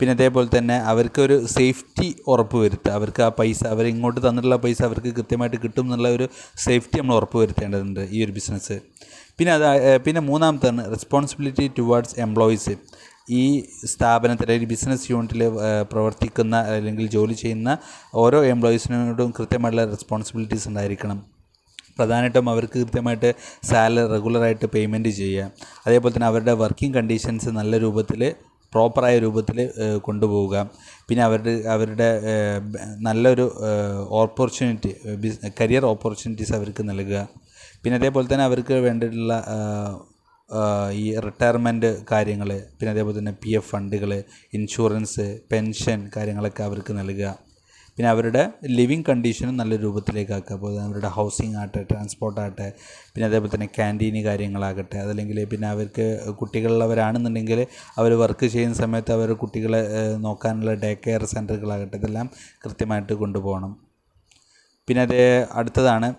പിന്നെ അതേപോലെ തന്നെ അവർക്കൊരു സേഫ്റ്റി ഉറപ്പ് വരുത്തുക അവർക്ക് ആ പൈസ അവർ ഇങ്ങോട്ട് തന്നിട്ടുള്ള പൈസ അവർക്ക് കൃത്യമായിട്ട് കിട്ടും എന്നുള്ള ഒരു സേഫ്റ്റി നമ്മൾ ഉറപ്പ് വരുത്തേണ്ടതുണ്ട് ഈ ഒരു ബിസിനസ് പിന്നെ അത് പിന്നെ മൂന്നാമത്താണ് റെസ്പോൺസിബിലിറ്റി ടുവാർഡ്സ് എംപ്ലോയീസ് ഈ സ്ഥാപനത്തിൽ അല്ലെങ്കിൽ ബിസിനസ് യൂണിറ്റിൽ പ്രവർത്തിക്കുന്ന അല്ലെങ്കിൽ ജോലി ചെയ്യുന്ന ഓരോ എംപ്ലോയീസിനോടും കൃത്യമായിട്ടുള്ള റെസ്പോൺസിബിലിറ്റീസ് ഉണ്ടായിരിക്കണം പ്രധാനമായിട്ടും അവർക്ക് കൃത്യമായിട്ട് സാലറി റെഗുലറായിട്ട് പേയ്മെൻറ്റ് ചെയ്യുക അതേപോലെ തന്നെ അവരുടെ വർക്കിംഗ് കണ്ടീഷൻസ് നല്ല രൂപത്തിൽ പ്രോപ്പറായ രൂപത്തിൽ കൊണ്ടുപോവുക പിന്നെ അവരുടെ അവരുടെ നല്ലൊരു ഓപ്പർച്യൂണിറ്റി കരിയർ ഓപ്പർച്യൂണിറ്റീസ് അവർക്ക് നൽകുക പിന്നെ അതേപോലെ തന്നെ അവർക്ക് വേണ്ടിയിട്ടുള്ള ഈ റിട്ടയർമെൻറ്റ് കാര്യങ്ങൾ പിന്നെ അതേപോലെ തന്നെ പി എഫ് ഫണ്ടുകൾ ഇൻഷുറൻസ് പെൻഷൻ കാര്യങ്ങളൊക്കെ അവർക്ക് നൽകുക പിന്നെ അവരുടെ ലിവിങ് കണ്ടീഷനും നല്ല രൂപത്തിലേക്കാക്കുക അപ്പോൾ അവരുടെ ഹൗസിംഗ് ആകട്ടെ ട്രാൻസ്പോർട്ട് ആകട്ടെ പിന്നെ അതേപോലെ തന്നെ ക്യാൻറ്റീന് കാര്യങ്ങളാകട്ടെ അതല്ലെങ്കിൽ പിന്നെ അവർക്ക് കുട്ടികളുള്ളവരാണെന്നുണ്ടെങ്കിൽ അവർ വർക്ക് ചെയ്യുന്ന സമയത്ത് അവർ കുട്ടികളെ നോക്കാനുള്ള ഡേ കെയർ സെൻറ്ററുകളാകട്ടെ ഇതെല്ലാം കൃത്യമായിട്ട് കൊണ്ടുപോകണം പിന്നെ അത് അടുത്തതാണ്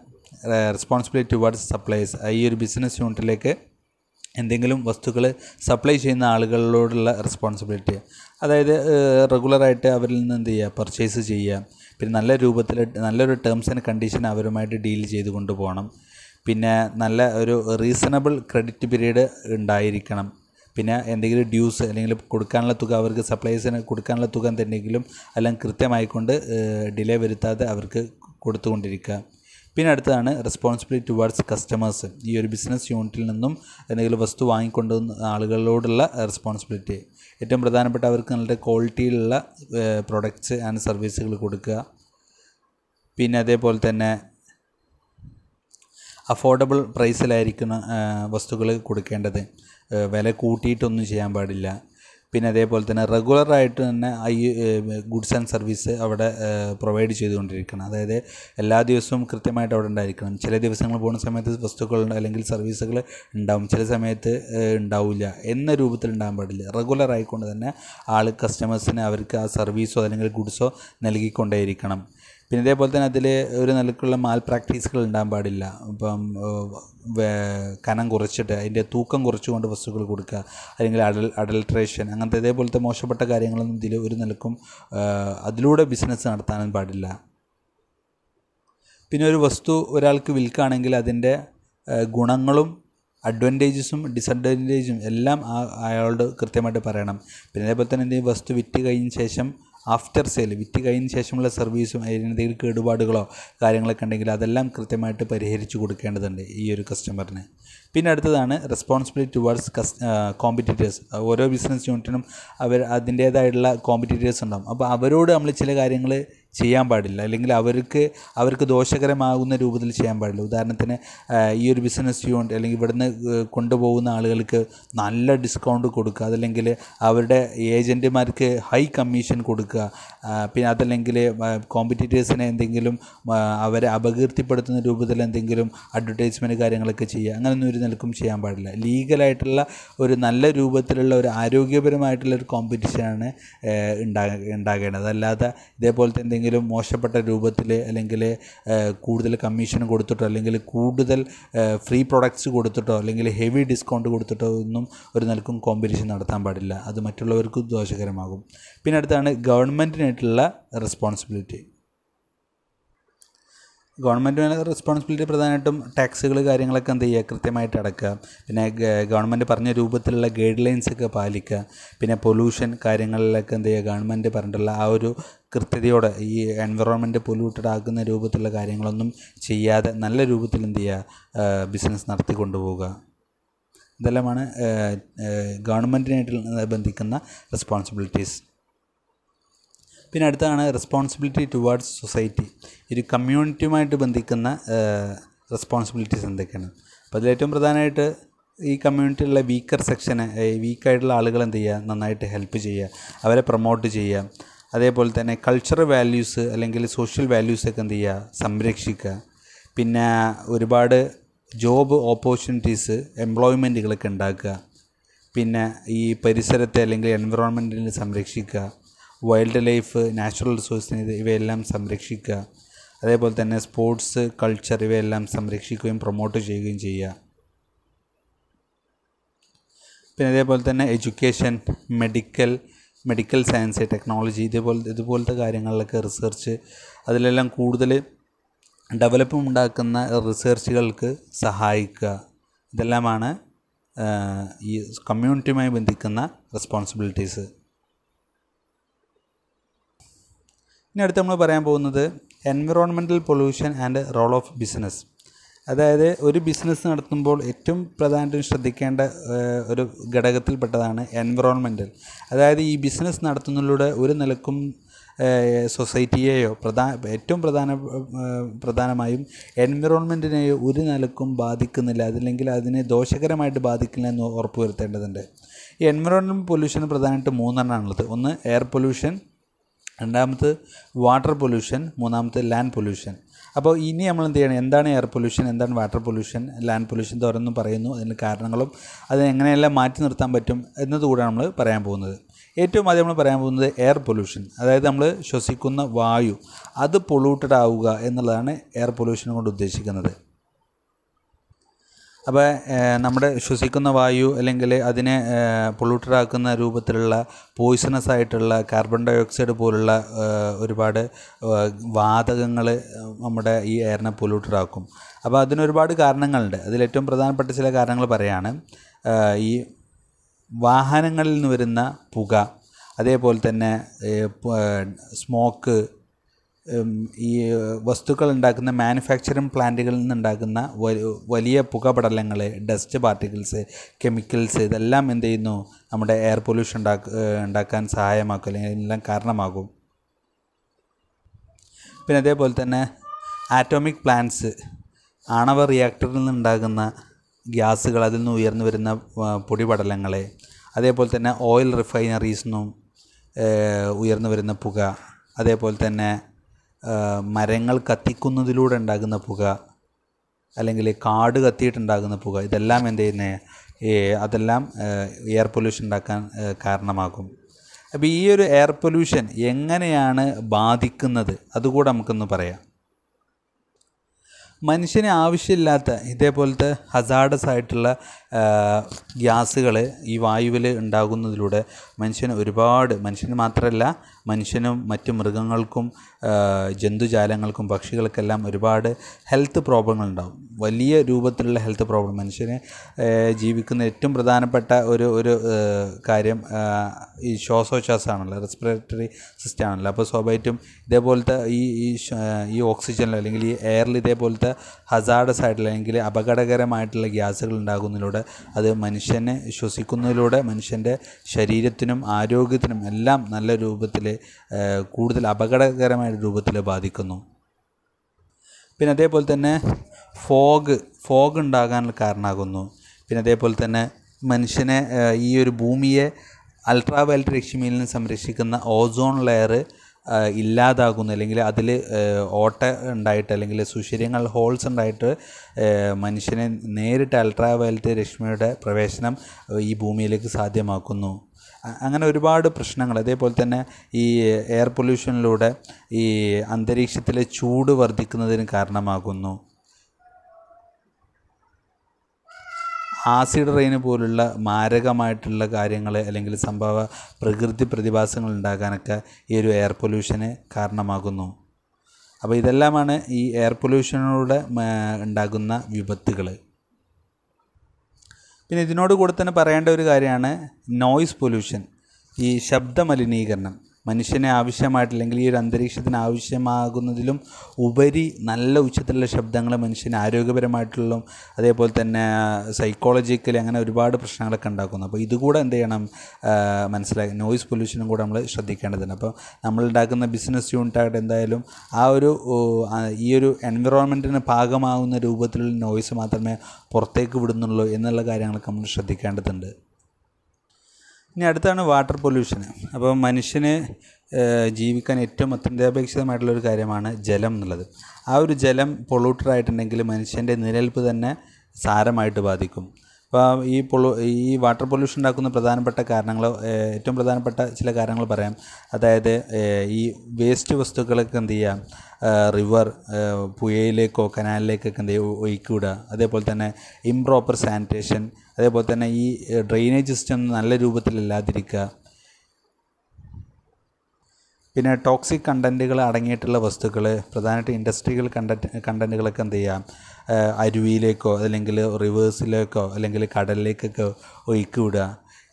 റെസ്പോൺസിബിലിറ്റി ടുവാർഡ്സ് സപ്ലൈസ് ഈ ഒരു ബിസിനസ് യൂണിറ്റിലേക്ക് എന്തെങ്കിലും വസ്തുക്കൾ സപ്ലൈ ചെയ്യുന്ന ആളുകളോടുള്ള റെസ്പോൺസിബിലിറ്റി അതായത് റെഗുലറായിട്ട് അവരിൽ നിന്ന് എന്ത് ചെയ്യുക പർച്ചേസ് ചെയ്യുക പിന്നെ നല്ല രൂപത്തിൽ നല്ലൊരു ടേംസ് ആൻഡ് കണ്ടീഷൻ അവരുമായിട്ട് ഡീൽ ചെയ്ത് കൊണ്ടുപോകണം പിന്നെ നല്ല ഒരു റീസണബിൾ ക്രെഡിറ്റ് പീരീഡ് ഉണ്ടായിരിക്കണം പിന്നെ എന്തെങ്കിലും ഡ്യൂസ് അല്ലെങ്കിൽ കൊടുക്കാനുള്ള തുക അവർക്ക് സപ്ലൈസിന് കൊടുക്കാനുള്ള തുക എന്തെങ്കിലും അല്ലെങ്കിൽ കൃത്യമായിക്കൊണ്ട് ഡിലേ വരുത്താതെ അവർക്ക് കൊടുത്തുകൊണ്ടിരിക്കുക പിന്നെ അടുത്തതാണ് റെസ്പോൺസിബിലിറ്റി ടുവാർഡ്സ് കസ്റ്റമേഴ്സ് ഈ ഒരു ബിസിനസ് യൂണിറ്റിൽ നിന്നും എന്തെങ്കിലും വസ്തു വാങ്ങിക്കൊണ്ട് ആളുകളോടുള്ള റെസ്പോൺസിബിലിറ്റി ഏറ്റവും പ്രധാനപ്പെട്ട അവർക്ക് നല്ല ക്വാളിറ്റിയിലുള്ള പ്രൊഡക്റ്റ്സ് ആൻഡ് സർവീസുകൾ കൊടുക്കുക പിന്നെ അതേപോലെ തന്നെ അഫോർഡബിൾ പ്രൈസിലായിരിക്കുന്ന വസ്തുക്കൾ കൊടുക്കേണ്ടത് വില കൂട്ടിയിട്ടൊന്നും ചെയ്യാൻ പാടില്ല പിന്നെ അതേപോലെ തന്നെ റെഗുലറായിട്ട് തന്നെ ഐ ഗുഡ്സ് ആൻഡ് സർവീസ് അവിടെ പ്രൊവൈഡ് ചെയ്തുകൊണ്ടിരിക്കണം അതായത് എല്ലാ ദിവസവും കൃത്യമായിട്ട് അവിടെ ഉണ്ടായിരിക്കണം ചില ദിവസങ്ങൾ പോകുന്ന സമയത്ത് വസ്തുക്കൾ അല്ലെങ്കിൽ സർവീസുകൾ ഉണ്ടാവും ചില സമയത്ത് ഉണ്ടാവില്ല എന്ന രൂപത്തിൽ ഉണ്ടാകാൻ പാടില്ല റെഗുലർ ആയിക്കൊണ്ട് തന്നെ ആൾ കസ്റ്റമേഴ്സിന് അവർക്ക് ആ സർവീസോ അല്ലെങ്കിൽ ഗുഡ്സോ നൽകിക്കൊണ്ടേയിരിക്കണം പിന്നെ ഇതേപോലെ തന്നെ അതിൽ ഒരു നിലക്കുള്ള മാൽ പ്രാക്ടീസുകൾ ഉണ്ടാകാൻ പാടില്ല ഇപ്പം കനം കുറച്ചിട്ട് അതിൻ്റെ തൂക്കം കുറച്ചുകൊണ്ട് വസ്തുക്കൾ കൊടുക്കുക അല്ലെങ്കിൽ അഡൽ അഡൽട്രേഷൻ അങ്ങനത്തെ ഇതേപോലത്തെ മോശപ്പെട്ട കാര്യങ്ങളൊന്നും ഇതിൽ ഒരു നിലക്കും അതിലൂടെ ബിസിനസ് നടത്താനും പാടില്ല പിന്നെ ഒരു വസ്തു ഒരാൾക്ക് വിൽക്കുകയാണെങ്കിൽ അതിൻ്റെ ഗുണങ്ങളും അഡ്വാൻറ്റേജസും ഡിസഡ്വാൻറ്റേജും എല്ലാം അയാളോട് കൃത്യമായിട്ട് പറയണം പിന്നെ അതേപോലെ തന്നെ എന്തെങ്കിലും വസ്തു വിറ്റ് കഴിഞ്ഞ ശേഷം ആഫ്റ്റർ സെയിൽ വിറ്റ് കഴിഞ്ഞ ശേഷമുള്ള സർവീസും അതിനെന്തെങ്കിലും കേടുപാടുകളോ കാര്യങ്ങളൊക്കെ ഉണ്ടെങ്കിൽ അതെല്ലാം കൃത്യമായിട്ട് പരിഹരിച്ചു കൊടുക്കേണ്ടതുണ്ട് ഈ ഒരു കസ്റ്റമറിന് പിന്നെ അടുത്തതാണ് റെസ്പോൺസിബിലിറ്റി ടുവേഡ്സ് കസ് കോമ്പറ്റീറ്റേഴ്സ് ഓരോ ബിസിനസ് യൂണിറ്റിനും അവർ അതിൻ്റേതായിട്ടുള്ള കോമ്പറ്റീറ്റേഴ്സ് ഉണ്ടാകും അപ്പോൾ അവരോട് നമ്മൾ ചില കാര്യങ്ങൾ ചെയ്യാൻ പാടില്ല അല്ലെങ്കിൽ അവർക്ക് അവർക്ക് ദോഷകരമാകുന്ന രൂപത്തിൽ ചെയ്യാൻ പാടില്ല ഉദാഹരണത്തിന് ഈ ഒരു ബിസിനസ് യൂണിറ്റ് അല്ലെങ്കിൽ ഇവിടുന്ന് കൊണ്ടുപോകുന്ന ആളുകൾക്ക് നല്ല ഡിസ്കൗണ്ട് കൊടുക്കുക അതല്ലെങ്കിൽ അവരുടെ ഏജൻറ്റുമാർക്ക് ഹൈ കമ്മീഷൻ കൊടുക്കുക പിന്നെ അതല്ലെങ്കിൽ കോമ്പറ്റീറ്റേഴ്സിനെ എന്തെങ്കിലും അവരെ അപകീർത്തിപ്പെടുത്തുന്ന രൂപത്തിൽ എന്തെങ്കിലും അഡ്വർടൈസ്മെൻറ്റ് കാര്യങ്ങളൊക്കെ ചെയ്യുക അങ്ങനെയൊന്നും ഒരു നിലക്കും ചെയ്യാൻ പാടില്ല ലീഗലായിട്ടുള്ള ഒരു നല്ല രൂപത്തിലുള്ള ഒരു ആരോഗ്യപരമായിട്ടുള്ള ഒരു കോമ്പറ്റീഷനാണ് ഉണ്ടാകേണ്ടത് അല്ലാതെ ഇതേപോലത്തെ എന്തെങ്കിലും ഏതെങ്കിലും മോശപ്പെട്ട രൂപത്തിൽ അല്ലെങ്കിൽ കൂടുതൽ കമ്മീഷൻ കൊടുത്തിട്ടോ അല്ലെങ്കിൽ കൂടുതൽ ഫ്രീ പ്രൊഡക്ട്സ് കൊടുത്തിട്ടോ അല്ലെങ്കിൽ ഹെവി ഡിസ്കൗണ്ട് കൊടുത്തിട്ടോ ഒന്നും ഒരു നിലക്കും കോമ്പറ്റീഷൻ നടത്താൻ പാടില്ല അത് മറ്റുള്ളവർക്ക് ദോഷകരമാകും പിന്നെ അടുത്താണ് ഗവൺമെൻറ്റിനായിട്ടുള്ള റെസ്പോൺസിബിലിറ്റി ഗവൺമെൻറ്റിന് റെസ്പോൺസിബിലിറ്റി പ്രധാനമായിട്ടും ടാക്സുകൾ കാര്യങ്ങളൊക്കെ എന്ത് ചെയ്യുക കൃത്യമായിട്ട് അടക്കുക പിന്നെ ഗവൺമെൻറ് പറഞ്ഞ രൂപത്തിലുള്ള ഗൈഡ് ലൈൻസൊക്കെ പാലിക്കുക പിന്നെ പൊല്യൂഷൻ കാര്യങ്ങളിലൊക്കെ എന്ത് ചെയ്യുക ഗവൺമെൻറ് പറഞ്ഞിട്ടുള്ള ആ ഒരു കൃത്യതയോടെ ഈ എൻവറോൺമെൻറ്റ് പൊല്യൂട്ടഡ് ആക്കുന്ന രൂപത്തിലുള്ള കാര്യങ്ങളൊന്നും ചെയ്യാതെ നല്ല രൂപത്തിൽ എന്ത് ചെയ്യുക ബിസിനസ് നടത്തി കൊണ്ടുപോവുക ഇതെല്ലാമാണ് ഗവൺമെൻറ്റിനായിട്ട് ബന്ധിക്കുന്ന റെസ്പോൺസിബിലിറ്റീസ് പിന്നെ അടുത്താണ് റെസ്പോൺസിബിലിറ്റി ടുവാർഡ്സ് സൊസൈറ്റി ഒരു കമ്മ്യൂണിറ്റിയുമായിട്ട് ബന്ധിക്കുന്ന റെസ്പോൺസിബിലിറ്റീസ് എന്തൊക്കെയാണ് അപ്പോൾ അതിലേറ്റവും പ്രധാനമായിട്ട് ഈ കമ്മ്യൂണിറ്റിയിലുള്ള വീക്കർ സെക്ഷനെ വീക്കായിട്ടുള്ള ആളുകൾ എന്ത് ചെയ്യുക നന്നായിട്ട് ഹെൽപ്പ് ചെയ്യുക അവരെ പ്രൊമോട്ട് ചെയ്യുക അതേപോലെ തന്നെ കൾച്ചറൽ വാല്യൂസ് അല്ലെങ്കിൽ സോഷ്യൽ വാല്യൂസൊക്കെ എന്ത് ചെയ്യുക സംരക്ഷിക്കുക പിന്നെ ഒരുപാട് ജോബ് ഓപ്പർച്യൂണിറ്റീസ് എംപ്ലോയ്മെൻറ്റുകളൊക്കെ ഉണ്ടാക്കുക പിന്നെ ഈ പരിസരത്തെ അല്ലെങ്കിൽ എൻവറോൺമെൻറ്റിനെ സംരക്ഷിക്കുക വൈൽഡ് ലൈഫ് നാച്ചുറൽ റിസോഴ്സിനെ ഇവയെല്ലാം സംരക്ഷിക്കുക അതേപോലെ തന്നെ സ്പോർട്സ് കൾച്ചർ ഇവയെല്ലാം സംരക്ഷിക്കുകയും പ്രൊമോട്ട് ചെയ്യുകയും ചെയ്യുക പിന്നെ അതേപോലെ തന്നെ education medical medical science technology ഇതേപോലെ ഇതുപോലത്തെ കാര്യങ്ങളിലൊക്കെ റിസർച്ച് അതിലെല്ലാം കൂടുതൽ ഡെവലപ്പ് ഉണ്ടാക്കുന്ന റിസർച്ചുകൾക്ക് സഹായിക്കുക ഇതെല്ലാമാണ് ഈ കമ്മ്യൂണിറ്റിയുമായി ബന്ധിക്കുന്ന റെസ്പോൺസിബിലിറ്റീസ് ഇനി അടുത്ത് നമ്മൾ പറയാൻ പോകുന്നത് environmental pollution and role of business അതായത് ഒരു ബിസിനസ് നടത്തുമ്പോൾ ഏറ്റവും പ്രധാനമായിട്ടും ശ്രദ്ധിക്കേണ്ട ഒരു ഘടകത്തിൽപ്പെട്ടതാണ് എൻവിറോൺമെൻറ്റൽ അതായത് ഈ ബിസിനസ് നടത്തുന്നതിലൂടെ ഒരു നിലക്കും സൊസൈറ്റിയെയോ പ്രധാന ഏറ്റവും പ്രധാന പ്രധാനമായും എൻവിറോൺമെൻറ്റിനെയോ ഒരു നിലക്കും ബാധിക്കുന്നില്ല അതില്ലെങ്കിൽ അതിനെ ദോഷകരമായിട്ട് ബാധിക്കില്ല എന്ന് ഉറപ്പുവരുത്തേണ്ടതുണ്ട് ഈ എൻവിറോൺമെൻറ്റ് പൊല്യൂഷൻ പ്രധാനമായിട്ട് മൂന്നെണ്ണമാണുള്ളത് ഒന്ന് എയർ പൊല്യൂഷൻ രണ്ടാമത് വാട്ടർ പൊല്യൂഷൻ മൂന്നാമത്തെ ലാൻഡ് പൊല്യൂഷൻ അപ്പോൾ ഇനി നമ്മൾ എന്ത് ചെയ്യണം എന്താണ് എയർ പൊല്യൂഷൻ എന്താണ് വാട്ടർ പൊല്യൂഷൻ ലാൻഡ് പൊല്യൂഷൻ തുറന്നും പറയുന്നു അതിൻ്റെ കാരണങ്ങളും അതിനെങ്ങനെയെല്ലാം മാറ്റി നിർത്താൻ പറ്റും എന്നതുകൂടെ നമ്മൾ പറയാൻ പോകുന്നത് ഏറ്റവും ആദ്യം നമ്മൾ പറയാൻ പോകുന്നത് എയർ പൊല്യൂഷൻ അതായത് നമ്മൾ ശ്വസിക്കുന്ന വായു അത് പൊള്യൂട്ടഡ് ആവുക എന്നുള്ളതാണ് എയർ പൊല്യൂഷൻ കൊണ്ട് ഉദ്ദേശിക്കുന്നത് അപ്പോൾ നമ്മുടെ ശ്വസിക്കുന്ന വായു അല്ലെങ്കിൽ അതിനെ പൊള്യൂട്ടഡാക്കുന്ന രൂപത്തിലുള്ള പോയിസണസ് ആയിട്ടുള്ള കാർബൺ ഡൈ ഓക്സൈഡ് പോലുള്ള ഒരുപാട് വാതകങ്ങൾ നമ്മുടെ ഈ എയറിനെ പൊല്യൂട്ടഡാക്കും അപ്പോൾ അതിനൊരുപാട് കാരണങ്ങളുണ്ട് അതിലേറ്റവും പ്രധാനപ്പെട്ട ചില കാരണങ്ങൾ പറയുകയാണ് ഈ വാഹനങ്ങളിൽ നിന്ന് വരുന്ന പുക അതേപോലെ തന്നെ സ്മോക്ക് ഈ വസ്തുക്കൾ ഉണ്ടാക്കുന്ന മാനുഫാക്ചറിങ് പ്ലാന്റുകളിൽ നിന്നുണ്ടാക്കുന്ന വലിയ പുകപടലങ്ങൾ ഡസ്റ്റ് പാർട്ടിക്കിൾസ് കെമിക്കൽസ് ഇതെല്ലാം എന്ത് ചെയ്യുന്നു നമ്മുടെ എയർ പൊല്യൂഷൻ ഉണ്ടാക്കാൻ സഹായമാക്കും അല്ലെങ്കിൽ എല്ലാം കാരണമാകും പിന്നെ അതേപോലെ തന്നെ ആറ്റോമിക് പ്ലാന്റ്സ് ആണവ റിയാക്ടറിൽ നിന്നുണ്ടാകുന്ന ഗ്യാസുകൾ അതിൽ നിന്ന് ഉയർന്നു വരുന്ന പൊടിപടലങ്ങൾ അതേപോലെ തന്നെ ഓയിൽ റിഫൈനറീസിൽ നിന്നും ഉയർന്നു വരുന്ന പുക അതേപോലെ തന്നെ മരങ്ങൾ കത്തിക്കുന്നതിലൂടെ ഉണ്ടാകുന്ന പുക അല്ലെങ്കിൽ കാട് കത്തിയിട്ടുണ്ടാകുന്ന പുക ഇതെല്ലാം എന്ത് ചെയ്യുന്നത് അതെല്ലാം എയർ പൊല്യൂഷൻ ഉണ്ടാക്കാൻ കാരണമാകും അപ്പോൾ ഈ ഒരു എയർ പൊല്യൂഷൻ എങ്ങനെയാണ് ബാധിക്കുന്നത് അതുകൂടെ നമുക്കൊന്ന് പറയാം മനുഷ്യന് ആവശ്യമില്ലാത്ത ഇതേപോലത്തെ ഹസാഡസ് ആയിട്ടുള്ള ഗ്യാസുകൾ ഈ വായുവിൽ ഉണ്ടാകുന്നതിലൂടെ മനുഷ്യന് ഒരുപാട് മനുഷ്യന് മാത്രമല്ല മനുഷ്യനും മറ്റു മൃഗങ്ങൾക്കും ജന്തുജാലങ്ങൾക്കും പക്ഷികൾക്കെല്ലാം ഒരുപാട് ഹെൽത്ത് പ്രോബ്ലങ്ങളുണ്ടാവും വലിയ രൂപത്തിലുള്ള ഹെൽത്ത് പ്രോബ്ലം മനുഷ്യന് ജീവിക്കുന്ന ഏറ്റവും പ്രധാനപ്പെട്ട ഒരു ഒരു കാര്യം ഈ ശ്വാസോച്ഛ്വാസമാണല്ലോ റെസ്പിറേറ്ററി സിസ്റ്റം ആണല്ലോ അപ്പോൾ സ്വാഭാവികം ഇതേപോലത്തെ ഈ ഈ ഓക്സിജനിലോ അല്ലെങ്കിൽ ഈ എയറിൽ ഇതേപോലത്തെ ഹസാഡസ് ആയിട്ടുള്ള അല്ലെങ്കിൽ അപകടകരമായിട്ടുള്ള ഗ്യാസുകൾ ഉണ്ടാകുന്നതിലൂടെ അത് മനുഷ്യനെ ശ്വസിക്കുന്നതിലൂടെ മനുഷ്യൻ്റെ ശരീരത്തിന് ജീവനും ആരോഗ്യത്തിനും എല്ലാം നല്ല രൂപത്തിൽ കൂടുതൽ അപകടകരമായ രൂപത്തിൽ ബാധിക്കുന്നു പിന്നെ അതേപോലെ തന്നെ ഫോഗ് ഫോഗ് ഉണ്ടാകാൻ കാരണമാകുന്നു പിന്നെ അതേപോലെ തന്നെ മനുഷ്യനെ ഈ ഒരു ഭൂമിയെ അൾട്രാ വയലറ്റ് രശ്മിയിൽ നിന്ന് സംരക്ഷിക്കുന്ന ഓസോൺ ലെയർ ഇല്ലാതാകുന്നു അല്ലെങ്കിൽ അതിൽ ഓട്ട ഉണ്ടായിട്ട് അല്ലെങ്കിൽ സുഷിരങ്ങൾ ഹോൾസ് ഉണ്ടായിട്ട് മനുഷ്യനെ നേരിട്ട് അൾട്രാ വയലറ്റ് രശ്മിയുടെ പ്രവേശനം ഈ ഭൂമിയിലേക്ക് സാധ്യമാക്കുന്നു അങ്ങനെ ഒരുപാട് പ്രശ്നങ്ങൾ അതേപോലെ തന്നെ ഈ എയർ പൊല്യൂഷനിലൂടെ ഈ അന്തരീക്ഷത്തിലെ ചൂട് വർദ്ധിക്കുന്നതിന് കാരണമാകുന്നു ആസിഡ് റെയിന് പോലുള്ള മാരകമായിട്ടുള്ള കാര്യങ്ങൾ അല്ലെങ്കിൽ സംഭവ പ്രകൃതി പ്രതിഭാസങ്ങൾ ഉണ്ടാകാനൊക്കെ ഈ ഒരു എയർ പൊല്യൂഷന് കാരണമാകുന്നു അപ്പോൾ ഇതെല്ലാമാണ് ഈ എയർ പൊല്യൂഷനിലൂടെ ഉണ്ടാകുന്ന വിപത്തുകൾ പിന്നെ ഇതിനോട് കൂടെ തന്നെ പറയേണ്ട ഒരു കാര്യമാണ് നോയിസ് പൊല്യൂഷൻ ഈ ശബ്ദ മലിനീകരണം മനുഷ്യനെ ആവശ്യമായിട്ടില്ലെങ്കിൽ ഈ ഒരു അന്തരീക്ഷത്തിന് ആവശ്യമാകുന്നതിലും ഉപരി നല്ല ഉച്ചത്തിലുള്ള ശബ്ദങ്ങൾ മനുഷ്യന് ആരോഗ്യപരമായിട്ടുള്ള അതേപോലെ തന്നെ സൈക്കോളജിക്കലി അങ്ങനെ ഒരുപാട് പ്രശ്നങ്ങളൊക്കെ ഉണ്ടാക്കുന്നു അപ്പോൾ ഇതുകൂടെ എന്ത് ചെയ്യണം മനസ്സിലാക്കി നോയിസ് പൊല്യൂഷനും കൂടെ നമ്മൾ ശ്രദ്ധിക്കേണ്ടതുണ്ട് അപ്പോൾ നമ്മളുണ്ടാക്കുന്ന ബിസിനസ് യൂണിറ്റായിട്ട് എന്തായാലും ആ ഒരു ഈ ഒരു എൻവിറോൺമെൻറ്റിന് ഭാഗമാകുന്ന രൂപത്തിലുള്ള നോയിസ് മാത്രമേ പുറത്തേക്ക് വിടുന്നുള്ളൂ എന്നുള്ള കാര്യങ്ങളൊക്കെ നമ്മൾ ശ്രദ്ധിക്കേണ്ടതുണ്ട് ഇനി അടുത്താണ് വാട്ടർ പൊല്യൂഷൻ അപ്പോൾ മനുഷ്യന് ജീവിക്കാൻ ഏറ്റവും അത്യന്താപേക്ഷിതമായിട്ടുള്ളൊരു കാര്യമാണ് ജലം എന്നുള്ളത് ആ ഒരു ജലം പൊള്യൂട്ടഡ് ആയിട്ടുണ്ടെങ്കിൽ മനുഷ്യൻ്റെ നിലനിൽപ്പ് തന്നെ സാരമായിട്ട് ബാധിക്കും അപ്പോൾ ഈ പൊളു ഈ വാട്ടർ പൊല്യൂഷൻ ഉണ്ടാക്കുന്ന പ്രധാനപ്പെട്ട കാരണങ്ങൾ ഏറ്റവും പ്രധാനപ്പെട്ട ചില കാര്യങ്ങൾ പറയാം അതായത് ഈ വേസ്റ്റ് വസ്തുക്കളൊക്കെ എന്ത് ചെയ്യുക റിവർ പുഴയിലേക്കോ കനാലിലേക്കൊക്കെ എന്ത് ചെയ്യുക ഒഴിക്കിവിടുക അതേപോലെ തന്നെ ഇംപ്രോപ്പർ സാനിറ്റേഷൻ അതേപോലെ തന്നെ ഈ ഡ്രെയിനേജ് സിസ്റ്റം നല്ല രൂപത്തിലല്ലാതിരിക്കുക പിന്നെ ടോക്സിക് കണ്ടൻറ്റുകൾ അടങ്ങിയിട്ടുള്ള വസ്തുക്കൾ പ്രധാനമായിട്ട് ഇൻഡസ്ട്രികൾ കണ്ട കണ്ടൻറ്റുകളൊക്കെ എന്ത് ചെയ്യാം അരുവിയിലേക്കോ അല്ലെങ്കിൽ റിവേഴ്സിലേക്കോ അല്ലെങ്കിൽ കടലിലേക്കൊക്കെ ഒഴുക്കി വിടുക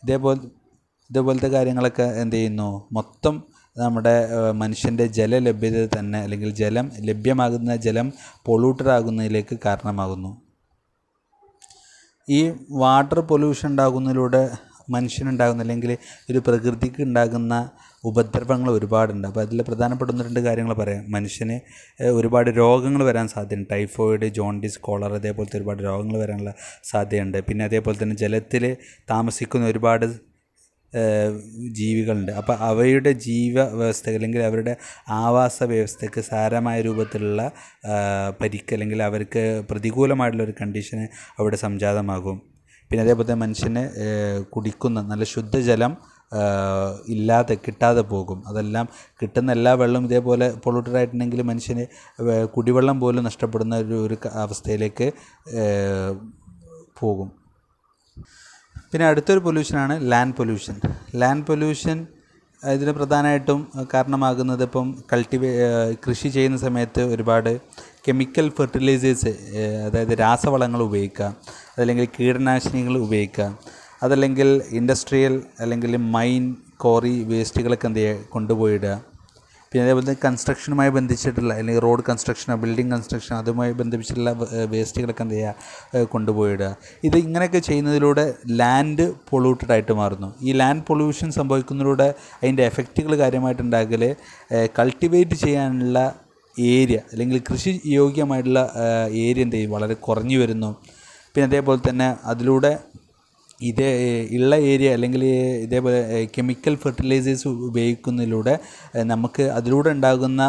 ഇതേപോലെ ഇതേപോലത്തെ കാര്യങ്ങളൊക്കെ എന്ത് ചെയ്യുന്നു മൊത്തം നമ്മുടെ മനുഷ്യൻ്റെ ജലലഭ്യത തന്നെ അല്ലെങ്കിൽ ജലം ലഭ്യമാകുന്ന ജലം പൊള്യൂട്ടഡ് ആകുന്നതിലേക്ക് കാരണമാകുന്നു ഈ വാട്ടർ പൊല്യൂഷൻ ഉണ്ടാകുന്നതിലൂടെ മനുഷ്യനുണ്ടാകുന്ന അല്ലെങ്കിൽ ഒരു പ്രകൃതിക്ക് ഉണ്ടാകുന്ന ഉപദ്രവങ്ങൾ ഒരുപാടുണ്ട് അപ്പോൾ അതിൽ പ്രധാനപ്പെട്ട രണ്ട് കാര്യങ്ങൾ പറയാം മനുഷ്യന് ഒരുപാട് രോഗങ്ങൾ വരാൻ സാധ്യതയുണ്ട് ടൈഫോയിഡ് ജോണ്ടിസ് കോളർ അതേപോലത്തെ ഒരുപാട് രോഗങ്ങൾ വരാനുള്ള സാധ്യതയുണ്ട് പിന്നെ അതേപോലെ തന്നെ ജലത്തിൽ താമസിക്കുന്ന ഒരുപാട് ജീവികളുണ്ട് അപ്പോൾ അവയുടെ ജീവ വ്യവസ്ഥ അല്ലെങ്കിൽ അവരുടെ ആവാസ വ്യവസ്ഥയ്ക്ക് സാരമായ രൂപത്തിലുള്ള പരിക്ക് അല്ലെങ്കിൽ അവർക്ക് പ്രതികൂലമായിട്ടുള്ള ഒരു കണ്ടീഷന് അവിടെ സംജാതമാകും പിന്നെ അതേപോലെ തന്നെ മനുഷ്യന് കുടിക്കുന്ന നല്ല ശുദ്ധജലം ഇല്ലാതെ കിട്ടാതെ പോകും അതെല്ലാം കിട്ടുന്ന എല്ലാ വെള്ളവും ഇതേപോലെ പൊള്യൂട്ടഡ് മനുഷ്യന് കുടിവെള്ളം പോലും നഷ്ടപ്പെടുന്ന ഒരു ഒരു അവസ്ഥയിലേക്ക് പോകും പിന്നെ അടുത്തൊരു പൊല്യൂഷനാണ് ലാൻഡ് പൊല്യൂഷൻ ലാൻഡ് പൊല്യൂഷൻ ഇതിന് പ്രധാനമായിട്ടും കാരണമാകുന്നത് ഇപ്പം കൾട്ടിവേ കൃഷി ചെയ്യുന്ന സമയത്ത് ഒരുപാട് കെമിക്കൽ ഫെർട്ടിലൈസേഴ്സ് അതായത് രാസവളങ്ങൾ ഉപയോഗിക്കുക അതല്ലെങ്കിൽ കീടനാശിനികൾ ഉപയോഗിക്കുക അതല്ലെങ്കിൽ ഇൻഡസ്ട്രിയൽ അല്ലെങ്കിൽ മൈൻ കോറി വേസ്റ്റുകളൊക്കെ എന്ത് ചെയ്യുക കൊണ്ടുപോയിടുക പിന്നെ അതേപോലെ തന്നെ കൺസ്ട്രക്ഷനുമായി ബന്ധിച്ചിട്ടുള്ള അല്ലെങ്കിൽ റോഡ് കൺസ്ട്രക്ഷനോ ബിൽഡിംഗ് കൺസ്ട്രക്ഷൻ അതുമായി ബന്ധിപ്പിച്ചിട്ടുള്ള വേസ്റ്റുകളൊക്കെ എന്ത് ചെയ്യുക കൊണ്ടുപോയിടുക ഇത് ഇങ്ങനെയൊക്കെ ചെയ്യുന്നതിലൂടെ ലാൻഡ് പൊള്യൂട്ടഡ് ആയിട്ട് മാറുന്നു ഈ ലാൻഡ് പൊല്യൂഷൻ സംഭവിക്കുന്നതിലൂടെ അതിൻ്റെ എഫക്റ്റുകൾ കാര്യമായിട്ടുണ്ടാകൽ കൾട്ടിവേറ്റ് ചെയ്യാനുള്ള ഏരിയ അല്ലെങ്കിൽ കൃഷി യോഗ്യമായിട്ടുള്ള ഏരിയ എന്ത് ചെയ്യും വളരെ കുറഞ്ഞു വരുന്നു പിന്നെ അതേപോലെ തന്നെ അതിലൂടെ ഇതേ ഉള്ള ഏരിയ അല്ലെങ്കിൽ ഇതേപോലെ കെമിക്കൽ ഫെർട്ടിലൈസേഴ്സ് ഉപയോഗിക്കുന്നതിലൂടെ നമുക്ക് അതിലൂടെ ഉണ്ടാകുന്ന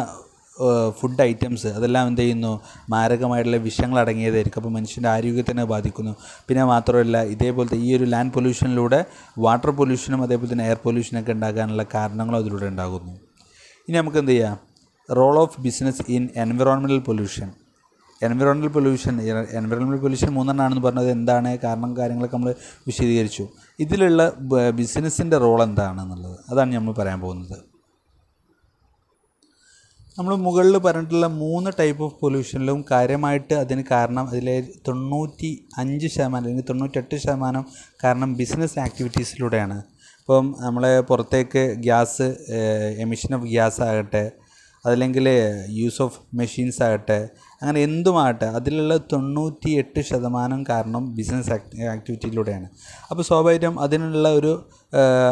ഫുഡ് ഐറ്റംസ് അതെല്ലാം എന്ത് ചെയ്യുന്നു മാരകമായിട്ടുള്ള വിഷങ്ങൾ അടങ്ങിയതായിരിക്കും അപ്പോൾ മനുഷ്യൻ്റെ ആരോഗ്യത്തിനെ ബാധിക്കുന്നു പിന്നെ മാത്രമല്ല ഇതേപോലത്തെ ഈ ഒരു ലാൻഡ് പൊല്യൂഷനിലൂടെ വാട്ടർ പൊല്യൂഷനും അതേപോലെ തന്നെ എയർ പൊല്യൂഷനൊക്കെ ഉണ്ടാകാനുള്ള കാരണങ്ങളും അതിലൂടെ ഉണ്ടാകുന്നു ഇനി നമുക്ക് എന്ത് ചെയ്യാം role of business in environmental pollution environmental pollution environmental pollution മൂന്നെണ്ണമാണെന്ന് പറഞ്ഞത് എന്താണ് കാരണം കാര്യങ്ങളൊക്കെ നമ്മൾ വിശദീകരിച്ചു ഇതിലുള്ള ബിസിനസ്സിൻ്റെ റോൾ എന്താണെന്നുള്ളത് അതാണ് നമ്മൾ പറയാൻ പോകുന്നത് നമ്മൾ മുകളിൽ പറഞ്ഞിട്ടുള്ള മൂന്ന് ടൈപ്പ് ഓഫ് പൊല്യൂഷനിലും കാര്യമായിട്ട് അതിന് കാരണം അതിലെ തൊണ്ണൂറ്റി അഞ്ച് ശതമാനം അല്ലെങ്കിൽ തൊണ്ണൂറ്റെട്ട് ശതമാനം കാരണം ബിസിനസ് ആക്ടിവിറ്റീസിലൂടെയാണ് ഇപ്പം നമ്മളെ പുറത്തേക്ക് ഗ്യാസ് എമിഷൻ ഓഫ് ഗ്യാസ് ആകട്ടെ അതല്ലെങ്കിൽ യൂസ് ഓഫ് മെഷീൻസ് ആകട്ടെ അങ്ങനെ എന്തുമാകട്ടെ അതിലുള്ള തൊണ്ണൂറ്റി എട്ട് ശതമാനം കാരണം ബിസിനസ് ആക്ടിവിറ്റിയിലൂടെയാണ് അപ്പോൾ സ്വാഭാവികം അതിനുള്ള ഒരു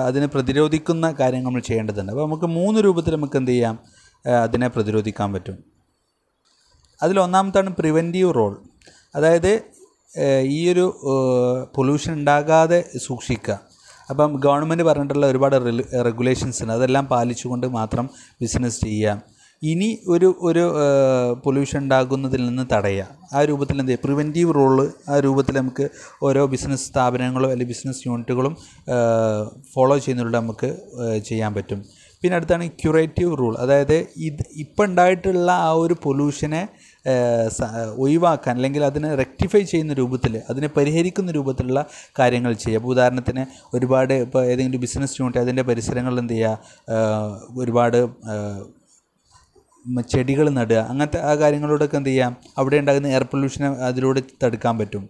അതിനെ പ്രതിരോധിക്കുന്ന കാര്യങ്ങൾ നമ്മൾ ചെയ്യേണ്ടതുണ്ട് അപ്പോൾ നമുക്ക് മൂന്ന് രൂപത്തിൽ നമുക്ക് എന്ത് ചെയ്യാം അതിനെ പ്രതിരോധിക്കാൻ പറ്റും അതിലൊന്നാമത്താണ് പ്രിവെൻറ്റീവ് റോൾ അതായത് ഈ ഒരു പൊല്യൂഷൻ ഉണ്ടാകാതെ സൂക്ഷിക്കുക അപ്പം ഗവൺമെൻറ് പറഞ്ഞിട്ടുള്ള ഒരുപാട് റെഗുലേഷൻസ് ഉണ്ട് അതെല്ലാം പാലിച്ചുകൊണ്ട് മാത്രം ബിസിനസ് ചെയ്യാം ഇനി ഒരു ഒരു പൊല്യൂഷൻ ഉണ്ടാകുന്നതിൽ നിന്ന് തടയുക ആ രൂപത്തിൽ എന്ത് ചെയ്യുക പ്രിവെൻറ്റീവ് റോള് ആ രൂപത്തിൽ നമുക്ക് ഓരോ ബിസിനസ് സ്ഥാപനങ്ങളും അല്ലെങ്കിൽ ബിസിനസ് യൂണിറ്റുകളും ഫോളോ ചെയ്യുന്നതിലൂടെ നമുക്ക് ചെയ്യാൻ പറ്റും പിന്നെ അടുത്താണ് ക്യൂറേറ്റീവ് റൂൾ അതായത് ഇത് ഇപ്പം ഉണ്ടായിട്ടുള്ള ആ ഒരു പൊല്യൂഷനെ ഒഴിവാക്കാൻ അല്ലെങ്കിൽ അതിനെ റെക്ടിഫൈ ചെയ്യുന്ന രൂപത്തിൽ അതിനെ പരിഹരിക്കുന്ന രൂപത്തിലുള്ള കാര്യങ്ങൾ ചെയ്യുക അപ്പോൾ ഉദാഹരണത്തിന് ഒരുപാട് ഇപ്പോൾ ഏതെങ്കിലും ബിസിനസ് യൂണിറ്റ് അതിൻ്റെ പരിസരങ്ങളിൽ എന്ത് ചെയ്യുക ഒരുപാട് ചെടികൾ നടുക അങ്ങനത്തെ ആ കാര്യങ്ങളോടൊക്കെ എന്ത് ചെയ്യാം അവിടെ ഉണ്ടാകുന്ന എയർ പൊല്യൂഷനെ അതിലൂടെ തടുക്കാൻ പറ്റും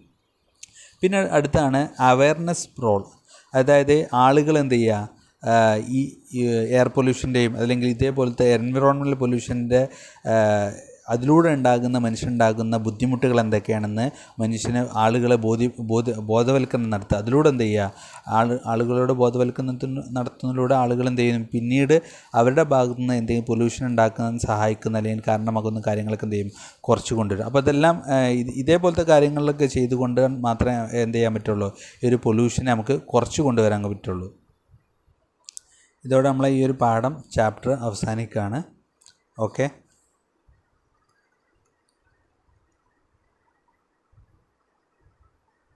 പിന്നെ അടുത്താണ് അവയർനെസ് റോൾ അതായത് ആളുകൾ എന്ത് ചെയ്യുക ഈ എയർ പൊല്യൂഷൻ്റെയും അല്ലെങ്കിൽ ഇതേപോലത്തെ എൻവിറോൺമെൻ്റൽ പൊല്യൂഷൻ്റെ അതിലൂടെ ഉണ്ടാകുന്ന മനുഷ്യനുണ്ടാകുന്ന ബുദ്ധിമുട്ടുകൾ എന്തൊക്കെയാണെന്ന് മനുഷ്യന് ആളുകളെ ബോധ്യ ബോധ ബോധവൽക്കരണം നടത്തുക അതിലൂടെ എന്ത് ചെയ്യുക ആൾ ആളുകളോട് ബോധവൽക്കരണത്തിന് നടത്തുന്നതിലൂടെ ആളുകൾ എന്ത് ചെയ്യുന്നു പിന്നീട് അവരുടെ ഭാഗത്തു നിന്ന് എന്തെങ്കിലും പൊല്യൂഷൻ ഉണ്ടാക്കുന്ന സഹായിക്കുന്ന അല്ലെങ്കിൽ കാരണമാകുന്ന കാര്യങ്ങളൊക്കെ എന്ത് ചെയ്യും കുറച്ച് കൊണ്ടുവരും അപ്പോൾ അതെല്ലാം ഇതേപോലത്തെ കാര്യങ്ങളിലൊക്കെ ചെയ്തുകൊണ്ട് മാത്രമേ എന്ത് ചെയ്യാൻ പറ്റുള്ളൂ ഈ ഒരു പൊല്യൂഷനെ നമുക്ക് കുറച്ച് കൊണ്ടുവരാൻ പറ്റുള്ളൂ ഇതോടെ നമ്മളെ ഈ ഒരു പാഠം ചാപ്റ്റർ അവസാനിക്കുകയാണ് ഓക്കെ